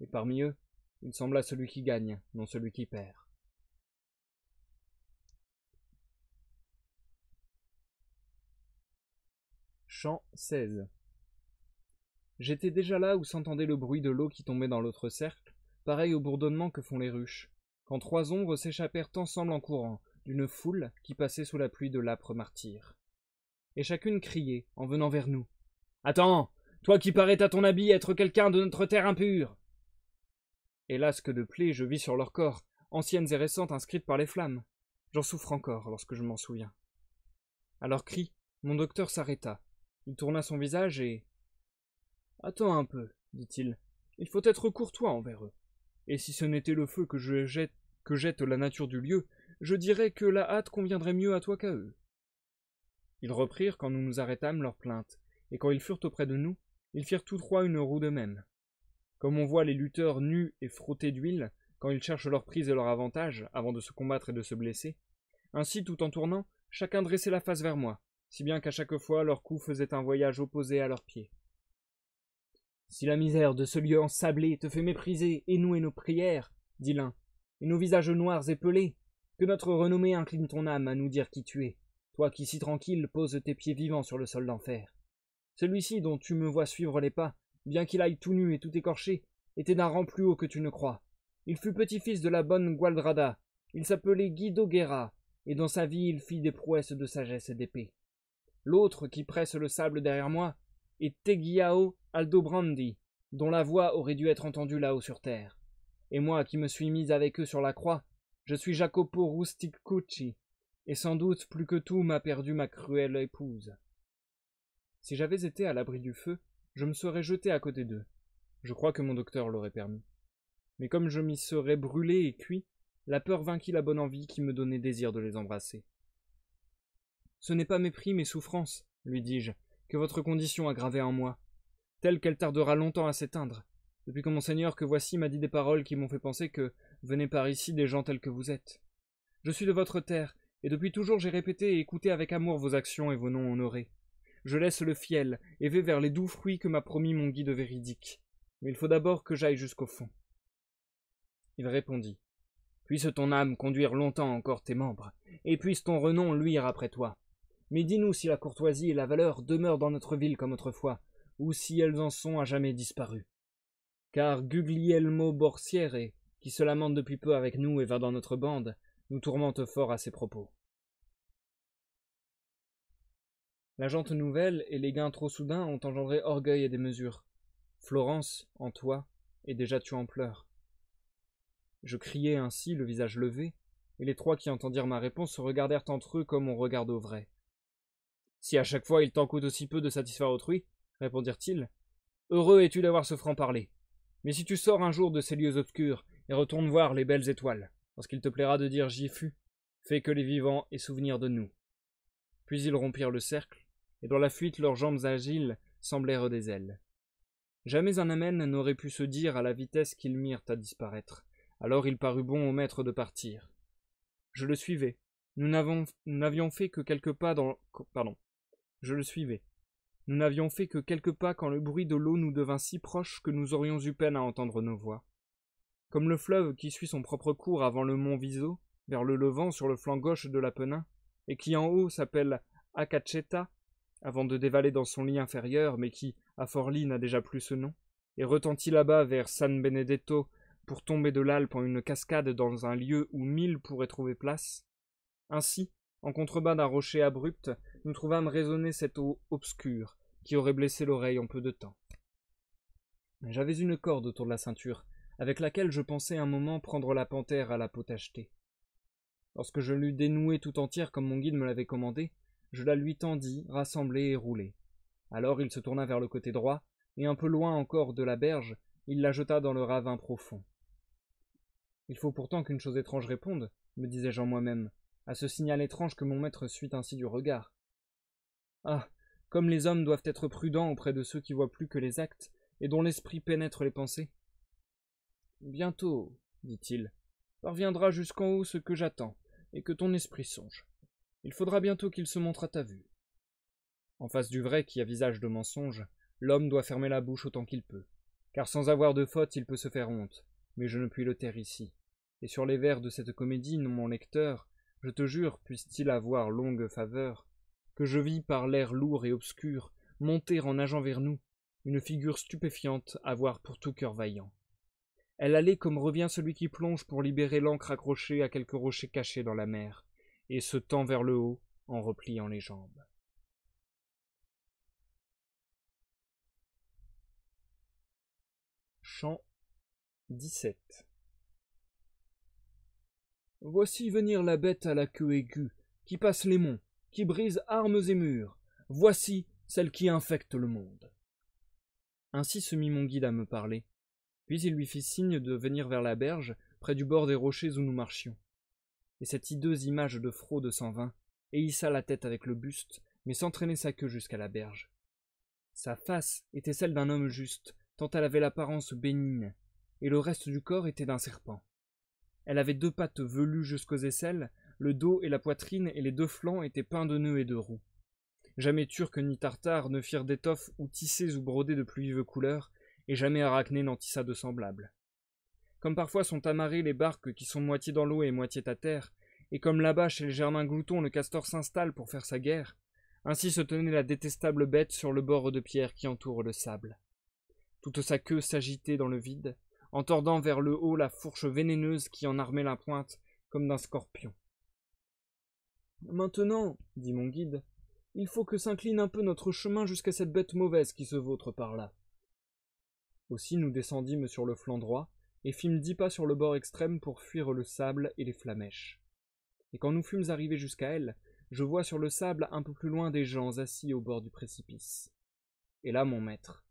Et parmi eux, il sembla celui qui gagne, non celui qui perd. 16 J'étais déjà là où s'entendait le bruit de l'eau qui tombait dans l'autre cercle, pareil au bourdonnement que font les ruches, quand trois ombres s'échappèrent ensemble en courant, d'une foule qui passait sous la pluie de l'âpre martyr. Et chacune criait, en venant vers nous. Attends, toi qui parais à ton habit être quelqu'un de notre terre impure. Hélas que de plaies je vis sur leurs corps, anciennes et récentes inscrites par les flammes. J'en souffre encore lorsque je m'en souviens. À leurs cris, mon docteur s'arrêta, il tourna son visage et. Attends un peu, dit-il. Il faut être courtois envers eux. Et si ce n'était le feu que je jette, que jette la nature du lieu, je dirais que la hâte conviendrait mieux à toi qu'à eux. Ils reprirent quand nous nous arrêtâmes leur plainte, et quand ils furent auprès de nous, ils firent tous trois une roue de même. Comme on voit les lutteurs nus et frottés d'huile, quand ils cherchent leur prise et leur avantage, avant de se combattre et de se blesser, ainsi tout en tournant, chacun dressait la face vers moi, si bien qu'à chaque fois leur coups faisait un voyage opposé à leurs pieds. Si la misère de ce lieu ensablé te fait mépriser et nouer nos prières, dit l'un, et nos visages noirs et pelés, que notre renommée incline ton âme à nous dire qui tu es, toi qui si tranquille poses tes pieds vivants sur le sol d'enfer. Celui-ci dont tu me vois suivre les pas, bien qu'il aille tout nu et tout écorché, était d'un rang plus haut que tu ne crois. Il fut petit-fils de la bonne Gualdrada, il s'appelait Guido Guerra, et dans sa vie il fit des prouesses de sagesse et d'épée. L'autre qui presse le sable derrière moi est Teguiao Aldobrandi, dont la voix aurait dû être entendue là-haut sur terre. Et moi qui me suis mise avec eux sur la croix, je suis Jacopo Rusticucci, et sans doute plus que tout m'a perdu ma cruelle épouse. Si j'avais été à l'abri du feu, je me serais jeté à côté d'eux. Je crois que mon docteur l'aurait permis. Mais comme je m'y serais brûlé et cuit, la peur vainquit la bonne envie qui me donnait désir de les embrasser. Ce n'est pas mépris, mes souffrances, lui dis-je, que votre condition a en moi, telle qu'elle tardera longtemps à s'éteindre, depuis que mon Seigneur que voici m'a dit des paroles qui m'ont fait penser que venez par ici des gens tels que vous êtes. Je suis de votre terre, et depuis toujours j'ai répété et écouté avec amour vos actions et vos noms honorés. Je laisse le fiel, et vais vers les doux fruits que m'a promis mon guide véridique. Mais il faut d'abord que j'aille jusqu'au fond. Il répondit. Puisse ton âme conduire longtemps encore tes membres, et puisse ton renom luire après toi. Mais dis-nous si la courtoisie et la valeur demeurent dans notre ville comme autrefois, ou si elles en sont à jamais disparues. Car Guglielmo Borsiere, qui se lamente depuis peu avec nous et va dans notre bande, nous tourmente fort à ses propos. La jante nouvelle et les gains trop soudains ont engendré orgueil et démesure. Florence, en toi, est déjà tu en pleurs. Je criai ainsi, le visage levé, et les trois qui entendirent ma réponse se regardèrent entre eux comme on regarde au vrai. Si à chaque fois il t'en coûte aussi peu de satisfaire autrui, répondirent-ils, heureux es-tu d'avoir ce franc-parler. Mais si tu sors un jour de ces lieux obscurs et retourne voir les belles étoiles, lorsqu'il te plaira de dire j'y fus, fais que les vivants aient souvenir de nous. Puis ils rompirent le cercle, et dans la fuite leurs jambes agiles semblèrent des ailes. Jamais un Amen n'aurait pu se dire à la vitesse qu'ils mirent à disparaître. Alors il parut bon au maître de partir. Je le suivais. Nous n'avions fait que quelques pas dans, pardon, je le suivais. Nous n'avions fait que quelques pas quand le bruit de l'eau nous devint si proche que nous aurions eu peine à entendre nos voix. Comme le fleuve qui suit son propre cours avant le mont Viso, vers le levant sur le flanc gauche de l'Apennin, et qui en haut s'appelle Acacheta, avant de dévaler dans son lit inférieur, mais qui, à Forlì, n'a déjà plus ce nom, et retentit là-bas vers San Benedetto pour tomber de l'Alpe en une cascade dans un lieu où mille pourraient trouver place. Ainsi, en contrebas d'un rocher abrupt, nous trouvâmes raisonner cette eau obscure qui aurait blessé l'oreille en peu de temps. J'avais une corde autour de la ceinture, avec laquelle je pensais un moment prendre la panthère à la peau tachetée. Lorsque je l'eus dénouée tout entière comme mon guide me l'avait commandé, je la lui tendis, rassemblée et roulée. Alors il se tourna vers le côté droit, et un peu loin encore de la berge, il la jeta dans le ravin profond. Il faut pourtant qu'une chose étrange réponde, me disais-je en moi-même, à ce signal étrange que mon maître suit ainsi du regard. Ah, comme les hommes doivent être prudents auprès de ceux qui voient plus que les actes, et dont l'esprit pénètre les pensées. Bientôt, dit-il, parviendra jusqu'en haut ce que j'attends, et que ton esprit songe. Il faudra bientôt qu'il se montre à ta vue. En face du vrai qui a visage de mensonge, l'homme doit fermer la bouche autant qu'il peut, car sans avoir de faute il peut se faire honte, mais je ne puis le taire ici. Et sur les vers de cette comédie, mon lecteur, je te jure, puisse-t-il avoir longue faveur, que je vis par l'air lourd et obscur monter en nageant vers nous, une figure stupéfiante à voir pour tout cœur vaillant. Elle allait comme revient celui qui plonge pour libérer l'ancre accrochée à quelque rocher caché dans la mer, et se tend vers le haut en repliant les jambes. Chant 17 Voici venir la bête à la queue aiguë, qui passe les monts, qui brise armes et murs, voici celle qui infecte le monde. Ainsi se mit mon guide à me parler, puis il lui fit signe de venir vers la berge, près du bord des rochers où nous marchions. Et cette hideuse image de fraude s'en vint, et hissa la tête avec le buste, mais s'entraînait sa queue jusqu'à la berge. Sa face était celle d'un homme juste, tant elle avait l'apparence bénigne, et le reste du corps était d'un serpent. Elle avait deux pattes velues jusqu'aux aisselles, le dos et la poitrine et les deux flancs étaient peints de nœuds et de roues. Jamais Turc ni Tartare ne firent d'étoffes ou tissés ou brodés de plus vives couleurs, et jamais Arachné n'en tissa de semblables. Comme parfois sont amarrées les barques qui sont moitié dans l'eau et moitié à terre, et comme là-bas chez les Germains Gloutons le castor s'installe pour faire sa guerre, ainsi se tenait la détestable bête sur le bord de pierre qui entoure le sable. Toute sa queue s'agitait dans le vide, en tordant vers le haut la fourche vénéneuse qui en armait la pointe comme d'un scorpion. Maintenant, dit mon guide, il faut que s'incline un peu notre chemin jusqu'à cette bête mauvaise qui se vautre par là. Aussi nous descendîmes sur le flanc droit, et fîmes dix pas sur le bord extrême pour fuir le sable et les flamèches. Et quand nous fûmes arrivés jusqu'à elle, je vois sur le sable un peu plus loin des gens assis au bord du précipice. Et là, mon maître.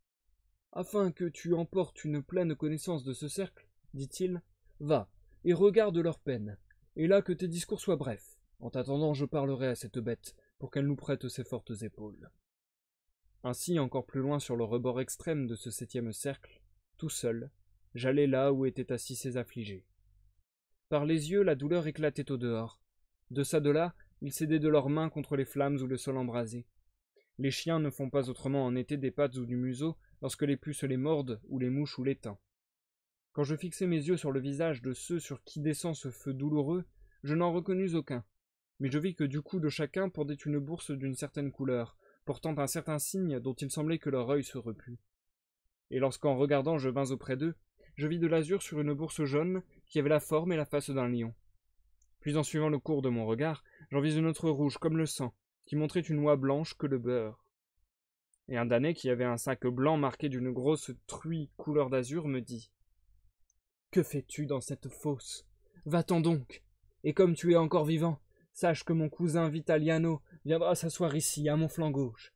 Afin que tu emportes une pleine connaissance de ce cercle, dit-il, va, et regarde leur peine, et là que tes discours soient brefs. En attendant, je parlerai à cette bête pour qu'elle nous prête ses fortes épaules. Ainsi, encore plus loin sur le rebord extrême de ce septième cercle, tout seul, j'allais là où étaient assis ces affligés. Par les yeux, la douleur éclatait au dehors. De ça de là, ils cédaient de leurs mains contre les flammes ou le sol embrasé. Les chiens ne font pas autrement en été des pattes ou du museau lorsque les puces les mordent ou les mouches ou les teint. Quand je fixai mes yeux sur le visage de ceux sur qui descend ce feu douloureux, je n'en reconnus aucun, mais je vis que du cou de chacun pendait une bourse d'une certaine couleur, portant un certain signe dont il semblait que leur œil se repût. Et lorsqu'en regardant je vins auprès d'eux, je vis de l'azur sur une bourse jaune qui avait la forme et la face d'un lion. Puis en suivant le cours de mon regard, j'en vis une autre rouge comme le sang, qui montrait une oie blanche que le beurre. Et un damné qui avait un sac blanc marqué d'une grosse truie couleur d'azur me dit Que fais-tu dans cette fosse Va-t'en donc Et comme tu es encore vivant, Sache que mon cousin Vitaliano viendra s'asseoir ici, à mon flanc gauche.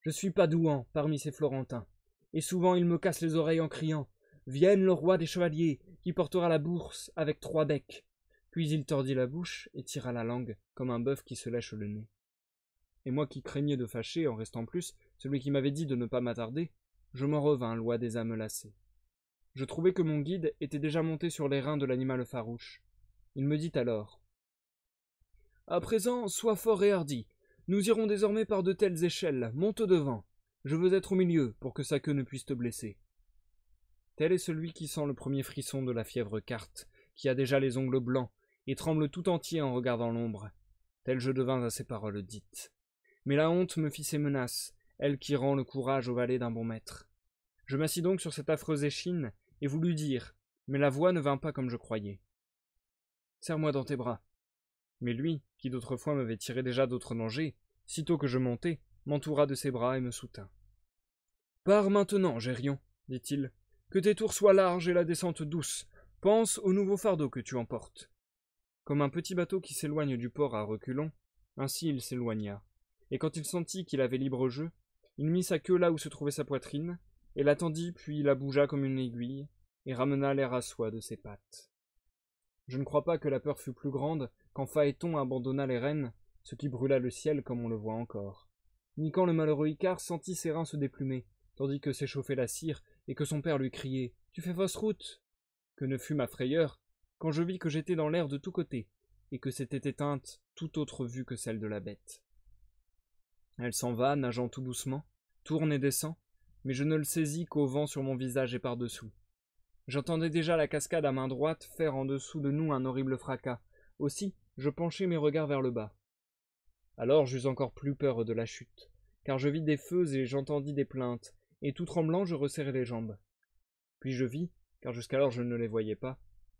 Je suis pas douant parmi ces Florentins, et souvent il me casse les oreilles en criant Vienne le roi des chevaliers, qui portera la bourse avec trois becs. Puis il tordit la bouche et tira la langue, comme un bœuf qui se lèche le nez. Et moi qui craignais de fâcher, en restant plus, celui qui m'avait dit de ne pas m'attarder, je m'en revins, loi des âmes lassées. Je trouvai que mon guide était déjà monté sur les reins de l'animal farouche. Il me dit alors à présent, sois fort et hardi. Nous irons désormais par de telles échelles, monte devant. Je veux être au milieu, pour que sa queue ne puisse te blesser. Tel est celui qui sent le premier frisson de la fièvre carte, qui a déjà les ongles blancs, et tremble tout entier en regardant l'ombre. Tel je devins à ces paroles dites. Mais la honte me fit ses menaces, elle qui rend le courage au valet d'un bon maître. Je m'assis donc sur cette affreuse échine, et voulus dire, mais la voix ne vint pas comme je croyais. Serre-moi dans tes bras, mais lui, qui d'autrefois m'avait tiré déjà d'autres dangers, sitôt que je montai, m'entoura de ses bras et me soutint. Pars maintenant, Gérion, dit-il, que tes tours soient larges et la descente douce. Pense au nouveau fardeau que tu emportes. Comme un petit bateau qui s'éloigne du port à reculons, ainsi il s'éloigna. Et quand il sentit qu'il avait libre jeu, il mit sa queue là où se trouvait sa poitrine, et l'attendit, puis la bougea comme une aiguille, et ramena l'air à soi de ses pattes. Je ne crois pas que la peur fût plus grande quand Phaéton abandonna les rênes, ce qui brûla le ciel comme on le voit encore. Ni quand le malheureux Icare sentit ses reins se déplumer, tandis que s'échauffait la cire, et que son père lui criait Tu fais fausse route Que ne fut ma frayeur quand je vis que j'étais dans l'air de tous côtés, et que c'était éteinte toute autre vue que celle de la bête. Elle s'en va, nageant tout doucement, tourne et descend, mais je ne le saisis qu'au vent sur mon visage et par-dessous. J'entendais déjà la cascade à main droite faire en dessous de nous un horrible fracas. Aussi, je penchai mes regards vers le bas. Alors j'eus encore plus peur de la chute, car je vis des feux et j'entendis des plaintes, et tout tremblant je resserrai les jambes. Puis je vis, car jusqu'alors je ne les voyais pas,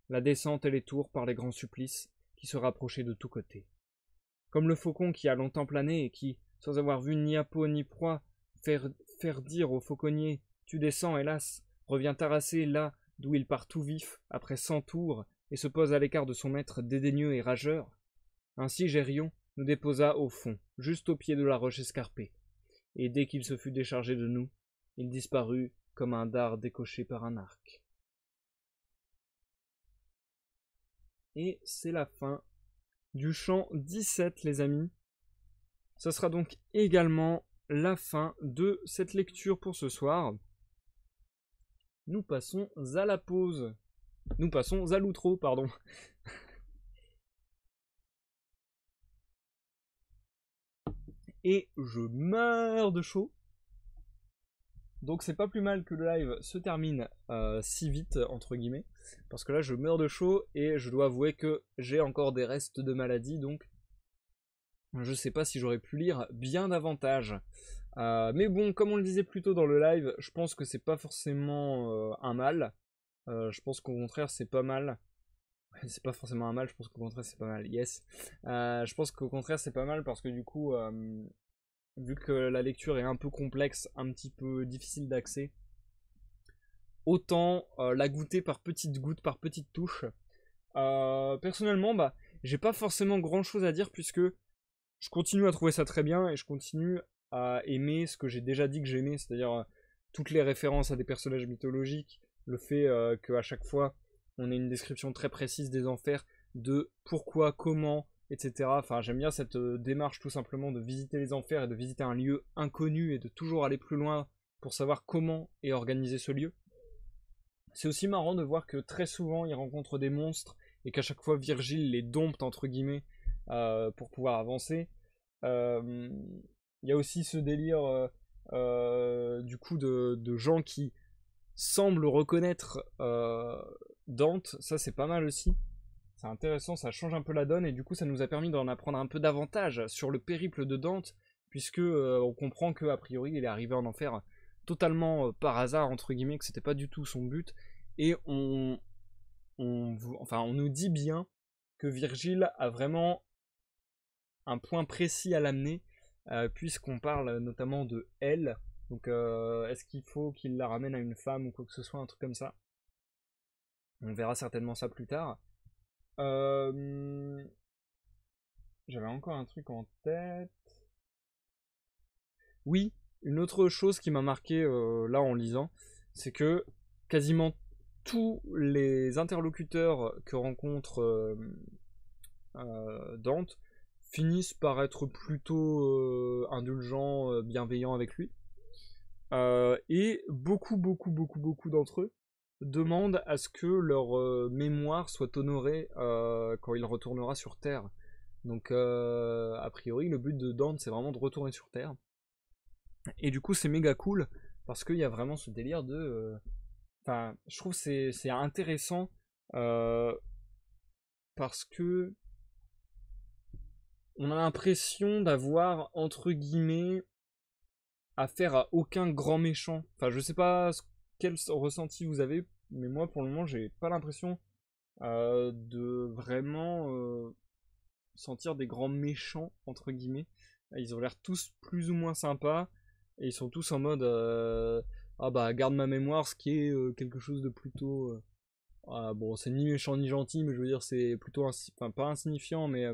la descente et les tours par les grands supplices qui se rapprochaient de tous côtés. Comme le faucon qui a longtemps plané et qui, sans avoir vu ni peau ni proie, faire, faire dire au fauconnier Tu descends, hélas, reviens tarasser là d'où il part tout vif, après cent tours, et se pose à l'écart de son maître dédaigneux et rageur. Ainsi Gérion nous déposa au fond, juste au pied de la roche escarpée, et dès qu'il se fut déchargé de nous, il disparut comme un dard décoché par un arc. Et c'est la fin du chant 17, les amis. Ce sera donc également la fin de cette lecture pour ce soir. Nous passons à la pause. Nous passons à l'outro, pardon. Et je meurs de chaud. Donc c'est pas plus mal que le live se termine euh, si vite, entre guillemets, parce que là je meurs de chaud et je dois avouer que j'ai encore des restes de maladie, donc je sais pas si j'aurais pu lire bien davantage. Euh, mais bon, comme on le disait plus tôt dans le live, je pense que c'est pas forcément euh, un mal. Euh, je pense qu'au contraire, c'est pas mal. C'est pas forcément un mal, je pense qu'au contraire, c'est pas mal. Yes. je pense qu'au contraire, c'est pas mal parce que du coup, vu que la lecture est un peu complexe, un petit peu difficile d'accès, autant la goûter par petites gouttes, par petites touches. personnellement, bah, j'ai pas forcément grand chose à dire puisque je continue à trouver ça très bien et je continue à aimer ce que j'ai déjà dit que j'aimais, c'est-à-dire euh, toutes les références à des personnages mythologiques, le fait euh, qu'à chaque fois on ait une description très précise des enfers, de pourquoi, comment, etc. Enfin, j'aime bien cette euh, démarche tout simplement de visiter les enfers et de visiter un lieu inconnu et de toujours aller plus loin pour savoir comment et organiser ce lieu. C'est aussi marrant de voir que très souvent ils rencontrent des monstres et qu'à chaque fois Virgile les dompte entre guillemets pour pouvoir avancer. Il y a aussi ce délire euh, euh, du coup de, gens qui semblent reconnaître euh, Dante. Ça c'est pas mal aussi. C'est intéressant, ça change un peu la donne et du coup ça nous a permis d'en apprendre un peu davantage sur le périple de Dante puisque on comprend que a priori il est arrivé en enfer totalement par hasard entre guillemets que c'était pas du tout son but et on, on enfin on nous dit bien que Virgile a vraiment un point précis à l'amener euh, puisqu'on parle notamment de elle. Donc euh, est-ce qu'il faut qu'il la ramène à une femme ou quoi que ce soit, un truc comme ça On verra certainement ça plus tard. Euh, j'avais encore un truc en tête. Oui, une autre chose qui m'a marqué là en lisant, c'est que quasiment tous les interlocuteurs que rencontre Dante finissent par être plutôt euh, indulgents, euh, bienveillants avec lui. Euh, et beaucoup, beaucoup, beaucoup, beaucoup d'entre eux demandent à ce que leur mémoire soit honorée quand il retournera sur Terre. Donc, a priori, le but de Dante, c'est vraiment de retourner sur Terre. Et du coup, c'est méga cool parce qu'il y a vraiment ce délire de. Enfin, je trouve c'est c'est intéressant parce que on a l'impression d'avoir, entre guillemets, affaire à aucun grand méchant. Enfin, je sais pas quel ressenti vous avez, mais moi, pour le moment, j'ai pas l'impression euh, de vraiment euh, sentir des grands méchants, entre guillemets. Ils ont l'air tous plus ou moins sympas, et ils sont tous en mode euh, Ah bah, garde ma mémoire, ce qui est quelque chose de plutôt. Ah, bon, c'est ni méchant ni gentil, mais je veux dire, c'est plutôt. Enfin, pas insignifiant, mais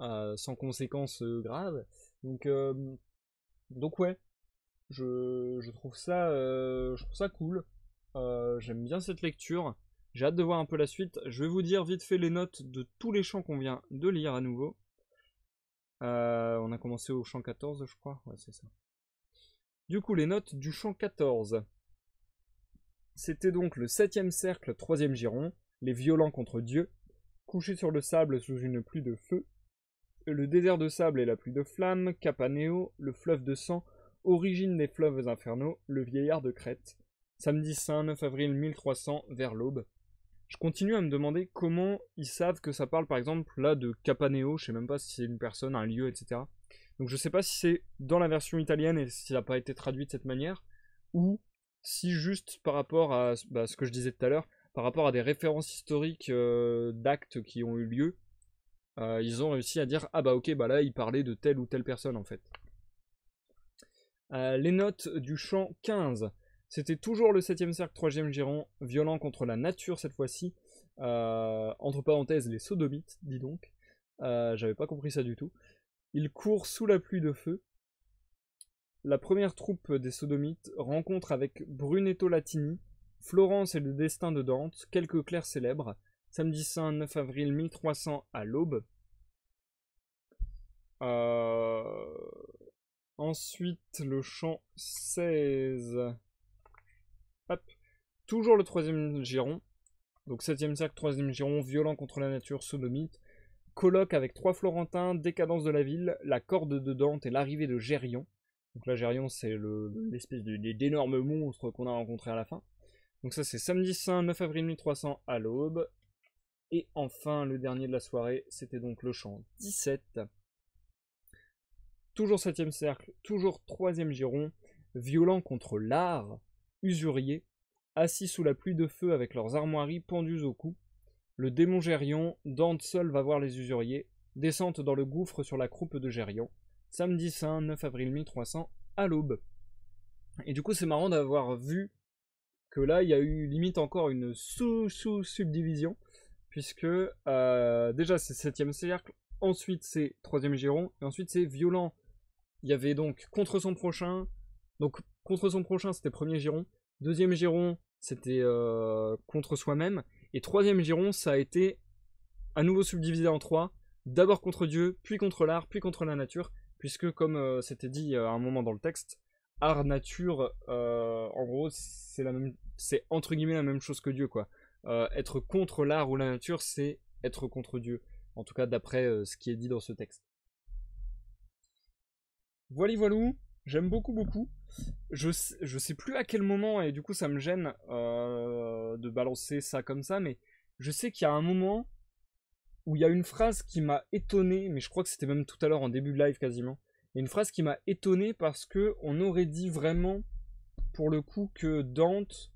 euh, sans conséquences euh, graves. Donc, euh, donc ouais, je, trouve ça, je trouve ça cool. J'aime bien cette lecture. J'ai hâte de voir un peu la suite. Je vais vous dire vite fait les notes de tous les chants qu'on vient de lire à nouveau. on a commencé au chant 14, je crois. c'est ça. Du coup, les notes du chant 14. C'était donc le septième cercle, troisième giron, les violents contre Dieu, couchés sur le sable sous une pluie de feu, le désert de sable et la pluie de flammes, Capaneo, le fleuve de sang, origine des fleuves infernaux, le vieillard de Crète. Samedi saint, 9 avril 1300, vers l'aube. Je continue à me demander comment ils savent que ça parle, par exemple, là de Capaneo, je sais même pas si c'est une personne, un lieu, etc. Donc je ne sais pas si c'est dans la version italienne et s'il n'a pas été traduit de cette manière, ou si juste par rapport à ce bah, que je disais tout à l'heure, par rapport à des références historiques euh, d'actes qui ont eu lieu, euh, ils ont réussi à dire ah bah ok bah là il parlait de telle ou telle personne en fait. Euh, les notes du chant 15. C'était toujours le 7e cercle, 3e giron, violent contre la nature cette fois-ci. Euh, entre parenthèses, les sodomites, dis donc. J'avais pas compris ça du tout. Ils courent sous la pluie de feu. La première troupe des sodomites rencontre avec Brunetto Latini, Florence et le destin de Dante, quelques clercs célèbres, Samedi saint, 9 avril 1300 à l'aube. Euh, ensuite, le champ 16. Hop. Toujours le troisième giron. Donc 7e troisième giron, violent contre la nature, sodomite. Colloque avec trois Florentins, décadence de la ville, la corde de Dante et l'arrivée de Gérion. Donc là, Gérion, c'est l'espèce d'énorme monstre qu'on a rencontré à la fin. Donc ça, c'est samedi saint, 9 avril 1300 à l'aube. Et enfin, le dernier de la soirée, c'était donc le champ 17. Toujours septième cercle, toujours troisième giron, violent contre l'art, usurier, assis sous la pluie de feu avec leurs armoiries pendues au cou. Le démon Gérion, Dante seul va voir les usuriers, descente dans le gouffre sur la croupe de Gérion, samedi saint, 9 avril 1300, à l'aube. Et du coup, c'est marrant d'avoir vu que là, il y a eu limite encore une sous-sous-subdivision puisque euh, déjà c'est 7ème cercle, ensuite c'est 3ème giron, et ensuite c'est violent. Il y avait donc contre son prochain, donc contre son prochain c'était premier giron, deuxième giron c'était euh, contre soi-même, et troisième giron ça a été à nouveau subdivisé en 3, d'abord contre Dieu, puis contre l'art, puis contre la nature, puisque comme euh, c'était dit à un moment dans le texte, art, nature, en gros c'est la même, c'est entre guillemets la même chose que Dieu quoi. Euh, être contre l'art ou la nature, c'est être contre Dieu. En tout cas, d'après euh, ce qui est dit dans ce texte. Voilà, voilou. J'aime beaucoup, beaucoup. Je sais, je sais plus à quel moment, et du coup, ça me gêne euh, de balancer ça comme ça, mais je sais qu'il y a un moment où il y a une phrase qui m'a étonné, mais je crois que c'était même tout à l'heure en début de live quasiment. une phrase qui m'a étonné parce que on aurait dit vraiment, pour le coup, que Dante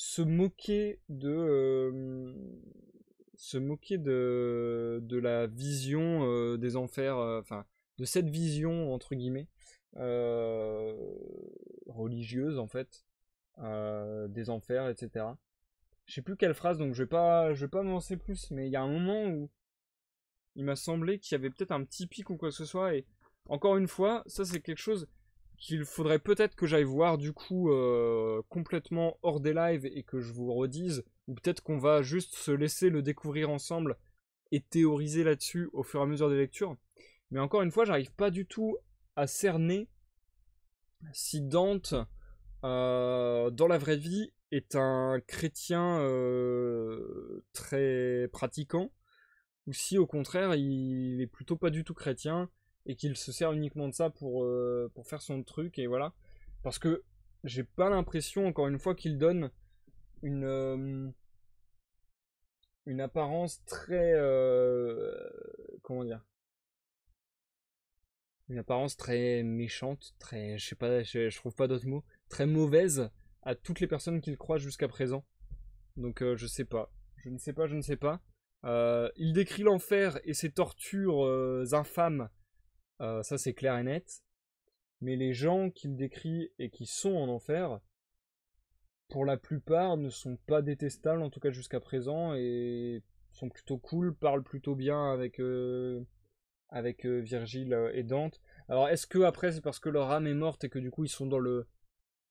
se moquer de euh, se moquer de, de la vision euh, des enfers, euh, enfin de cette vision entre guillemets religieuse en fait des enfers, etc. Je sais plus quelle phrase, donc je vais pas je vais pas avancer plus, mais il y a un moment où il m'a semblé qu'il y avait peut-être un petit pic ou quoi que ce soit et encore une fois, ça c'est quelque chose qu'il faudrait peut-être que j'aille voir du coup euh, complètement hors des lives et que je vous redise, ou peut-être qu'on va juste se laisser le découvrir ensemble et théoriser là-dessus au fur et à mesure des lectures. Mais encore une fois, j'arrive pas du tout à cerner si Dante, euh, dans la vraie vie, est un chrétien euh, très pratiquant, ou si au contraire il est plutôt pas du tout chrétien et qu'il se sert uniquement de ça pour, euh, pour faire son truc et voilà. Parce que j'ai pas l'impression, encore une fois, qu'il donne une, euh, une apparence très. Euh, comment dire Une apparence très méchante, très. Je sais pas, je, trouve pas d'autres mots. Très mauvaise à toutes les personnes qu'il croit jusqu'à présent. Donc je sais pas. Je ne sais pas, je ne sais pas. il décrit l'enfer et ses tortures infâmes euh, ça c'est clair et net. Mais les gens qu'il décrit et qui sont en enfer, pour la plupart, ne sont pas détestables, en tout cas jusqu'à présent, et sont plutôt cool, parlent plutôt bien avec, euh, avec euh, Virgile et Dante. Alors est-ce que après c'est parce que leur âme est morte et que du coup ils sont dans le...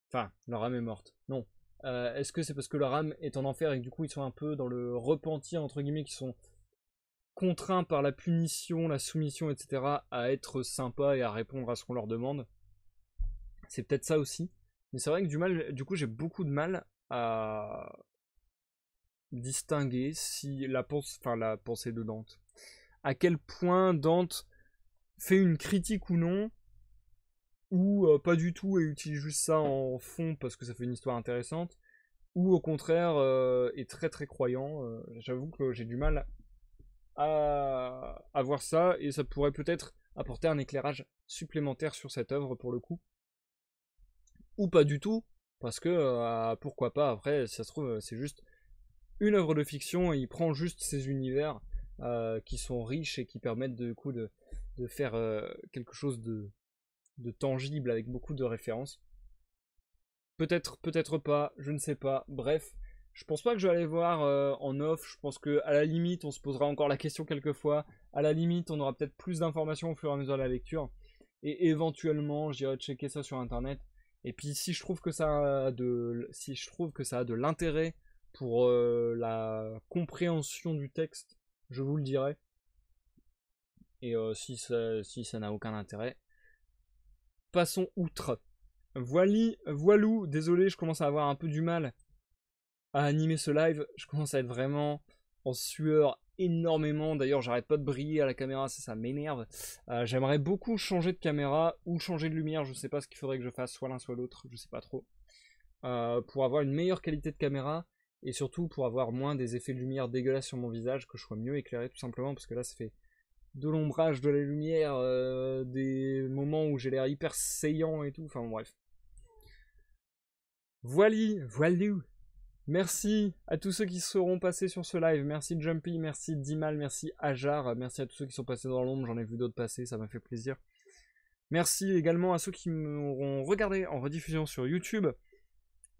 Enfin, leur âme est morte. Non. est-ce que c'est parce que leur âme est en enfer et que du coup ils sont un peu dans le repentir, entre guillemets, qui sont Contraint par la punition, la soumission, etc., à être sympa et à répondre à ce qu'on leur demande. C'est peut-être ça aussi. Mais c'est vrai que du mal, du coup, j'ai beaucoup de mal à distinguer si la pensée, enfin la pensée de Dante, à quel point Dante fait une critique ou non, ou euh, pas du tout et utilise juste ça en fond parce que ça fait une histoire intéressante, ou au contraire euh, est très très croyant. Euh, j'avoue que j'ai du mal à, voir ça et ça pourrait peut-être apporter un éclairage supplémentaire sur cette œuvre pour le coup. Ou pas du tout, parce que euh, pourquoi pas, après, ça se trouve, c'est juste une œuvre de fiction et il prend juste ces univers euh, qui sont riches et qui permettent de, coup de, faire euh, quelque chose de, de tangible avec beaucoup de références. Peut-être, peut-être pas, je ne sais pas, bref. Je pense pas que je vais aller voir euh, en off. Je pense que à la limite, on se posera encore la question quelquefois. À la limite, on aura peut-être plus d'informations au fur et à mesure de la lecture. Et éventuellement, j'irai checker ça sur internet. Et puis si je trouve que ça a de, si je trouve que ça a de l'intérêt pour euh, la compréhension du texte, je vous le dirai. Et euh, si ça, n'a aucun intérêt, passons outre. Voili, voilou, désolé, je commence à avoir un peu du mal à animer ce live. Je commence à être vraiment en sueur énormément. D'ailleurs, j'arrête pas de briller à la caméra, ça, ça m'énerve. Euh, j'aimerais beaucoup changer de caméra ou changer de lumière. Je sais pas ce qu'il faudrait que je fasse, soit l'un soit l'autre, je sais pas trop. Euh, pour avoir une meilleure qualité de caméra et surtout pour avoir moins des effets de lumière dégueulasses sur mon visage, que je sois mieux éclairé tout simplement parce que là, ça fait de l'ombrage, de la lumière, euh, des moments où j'ai l'air hyper saillant et tout. Enfin, bref. Voilà, voilà. Merci à tous ceux qui seront passés sur ce live. Merci Jumpy, merci Dimal, merci Ajar, merci à tous ceux qui sont passés dans l'ombre. J'en ai vu d'autres passer, ça m'a fait plaisir. Merci également à ceux qui m'auront regardé en rediffusion sur YouTube.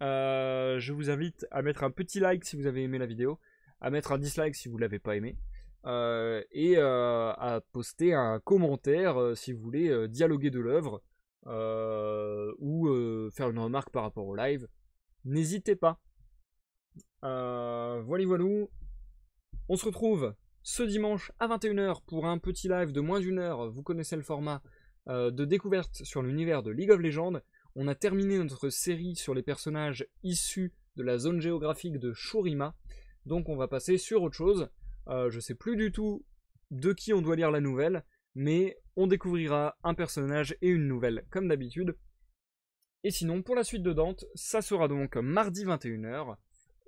Euh, je vous invite à mettre un petit like si vous avez aimé la vidéo, à mettre un dislike si vous ne l'avez pas aimé, euh, et euh, à poster un commentaire si vous voulez dialoguer de l'œuvre ou faire une remarque par rapport au live. N'hésitez pas. Euh, voilà, On se retrouve ce dimanche à 21h pour un petit live de moins d'une heure. Vous connaissez le format euh, de découverte sur l'univers de League of Legends. On a terminé notre série sur les personnages issus de la zone géographique de Shurima. Donc on va passer sur autre chose. Euh, je sais plus du tout de qui on doit lire la nouvelle, mais on découvrira un personnage et une nouvelle comme d'habitude. Et sinon, pour la suite de Dante, ça sera donc mardi 21h.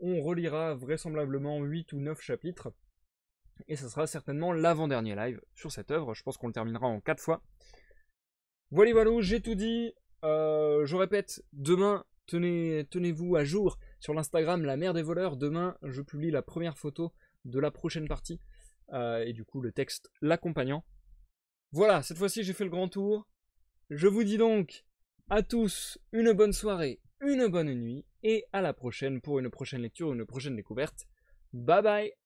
On relira vraisemblablement 8 ou 9 chapitres. Et ce sera certainement l'avant-dernier live sur cette œuvre. Je pense qu'on le terminera en 4 fois. Voilà, voilà, j'ai tout dit. Euh, je répète, demain, tenez, vous à jour sur l'Instagram La Mère des Voleurs. Demain, je publie la première photo de la prochaine partie. Euh, et du coup, le texte l'accompagnant. Voilà, cette fois-ci, j'ai fait le grand tour. Je vous dis donc à tous une bonne soirée une bonne nuit et à la prochaine pour une prochaine lecture, une prochaine découverte. Bye bye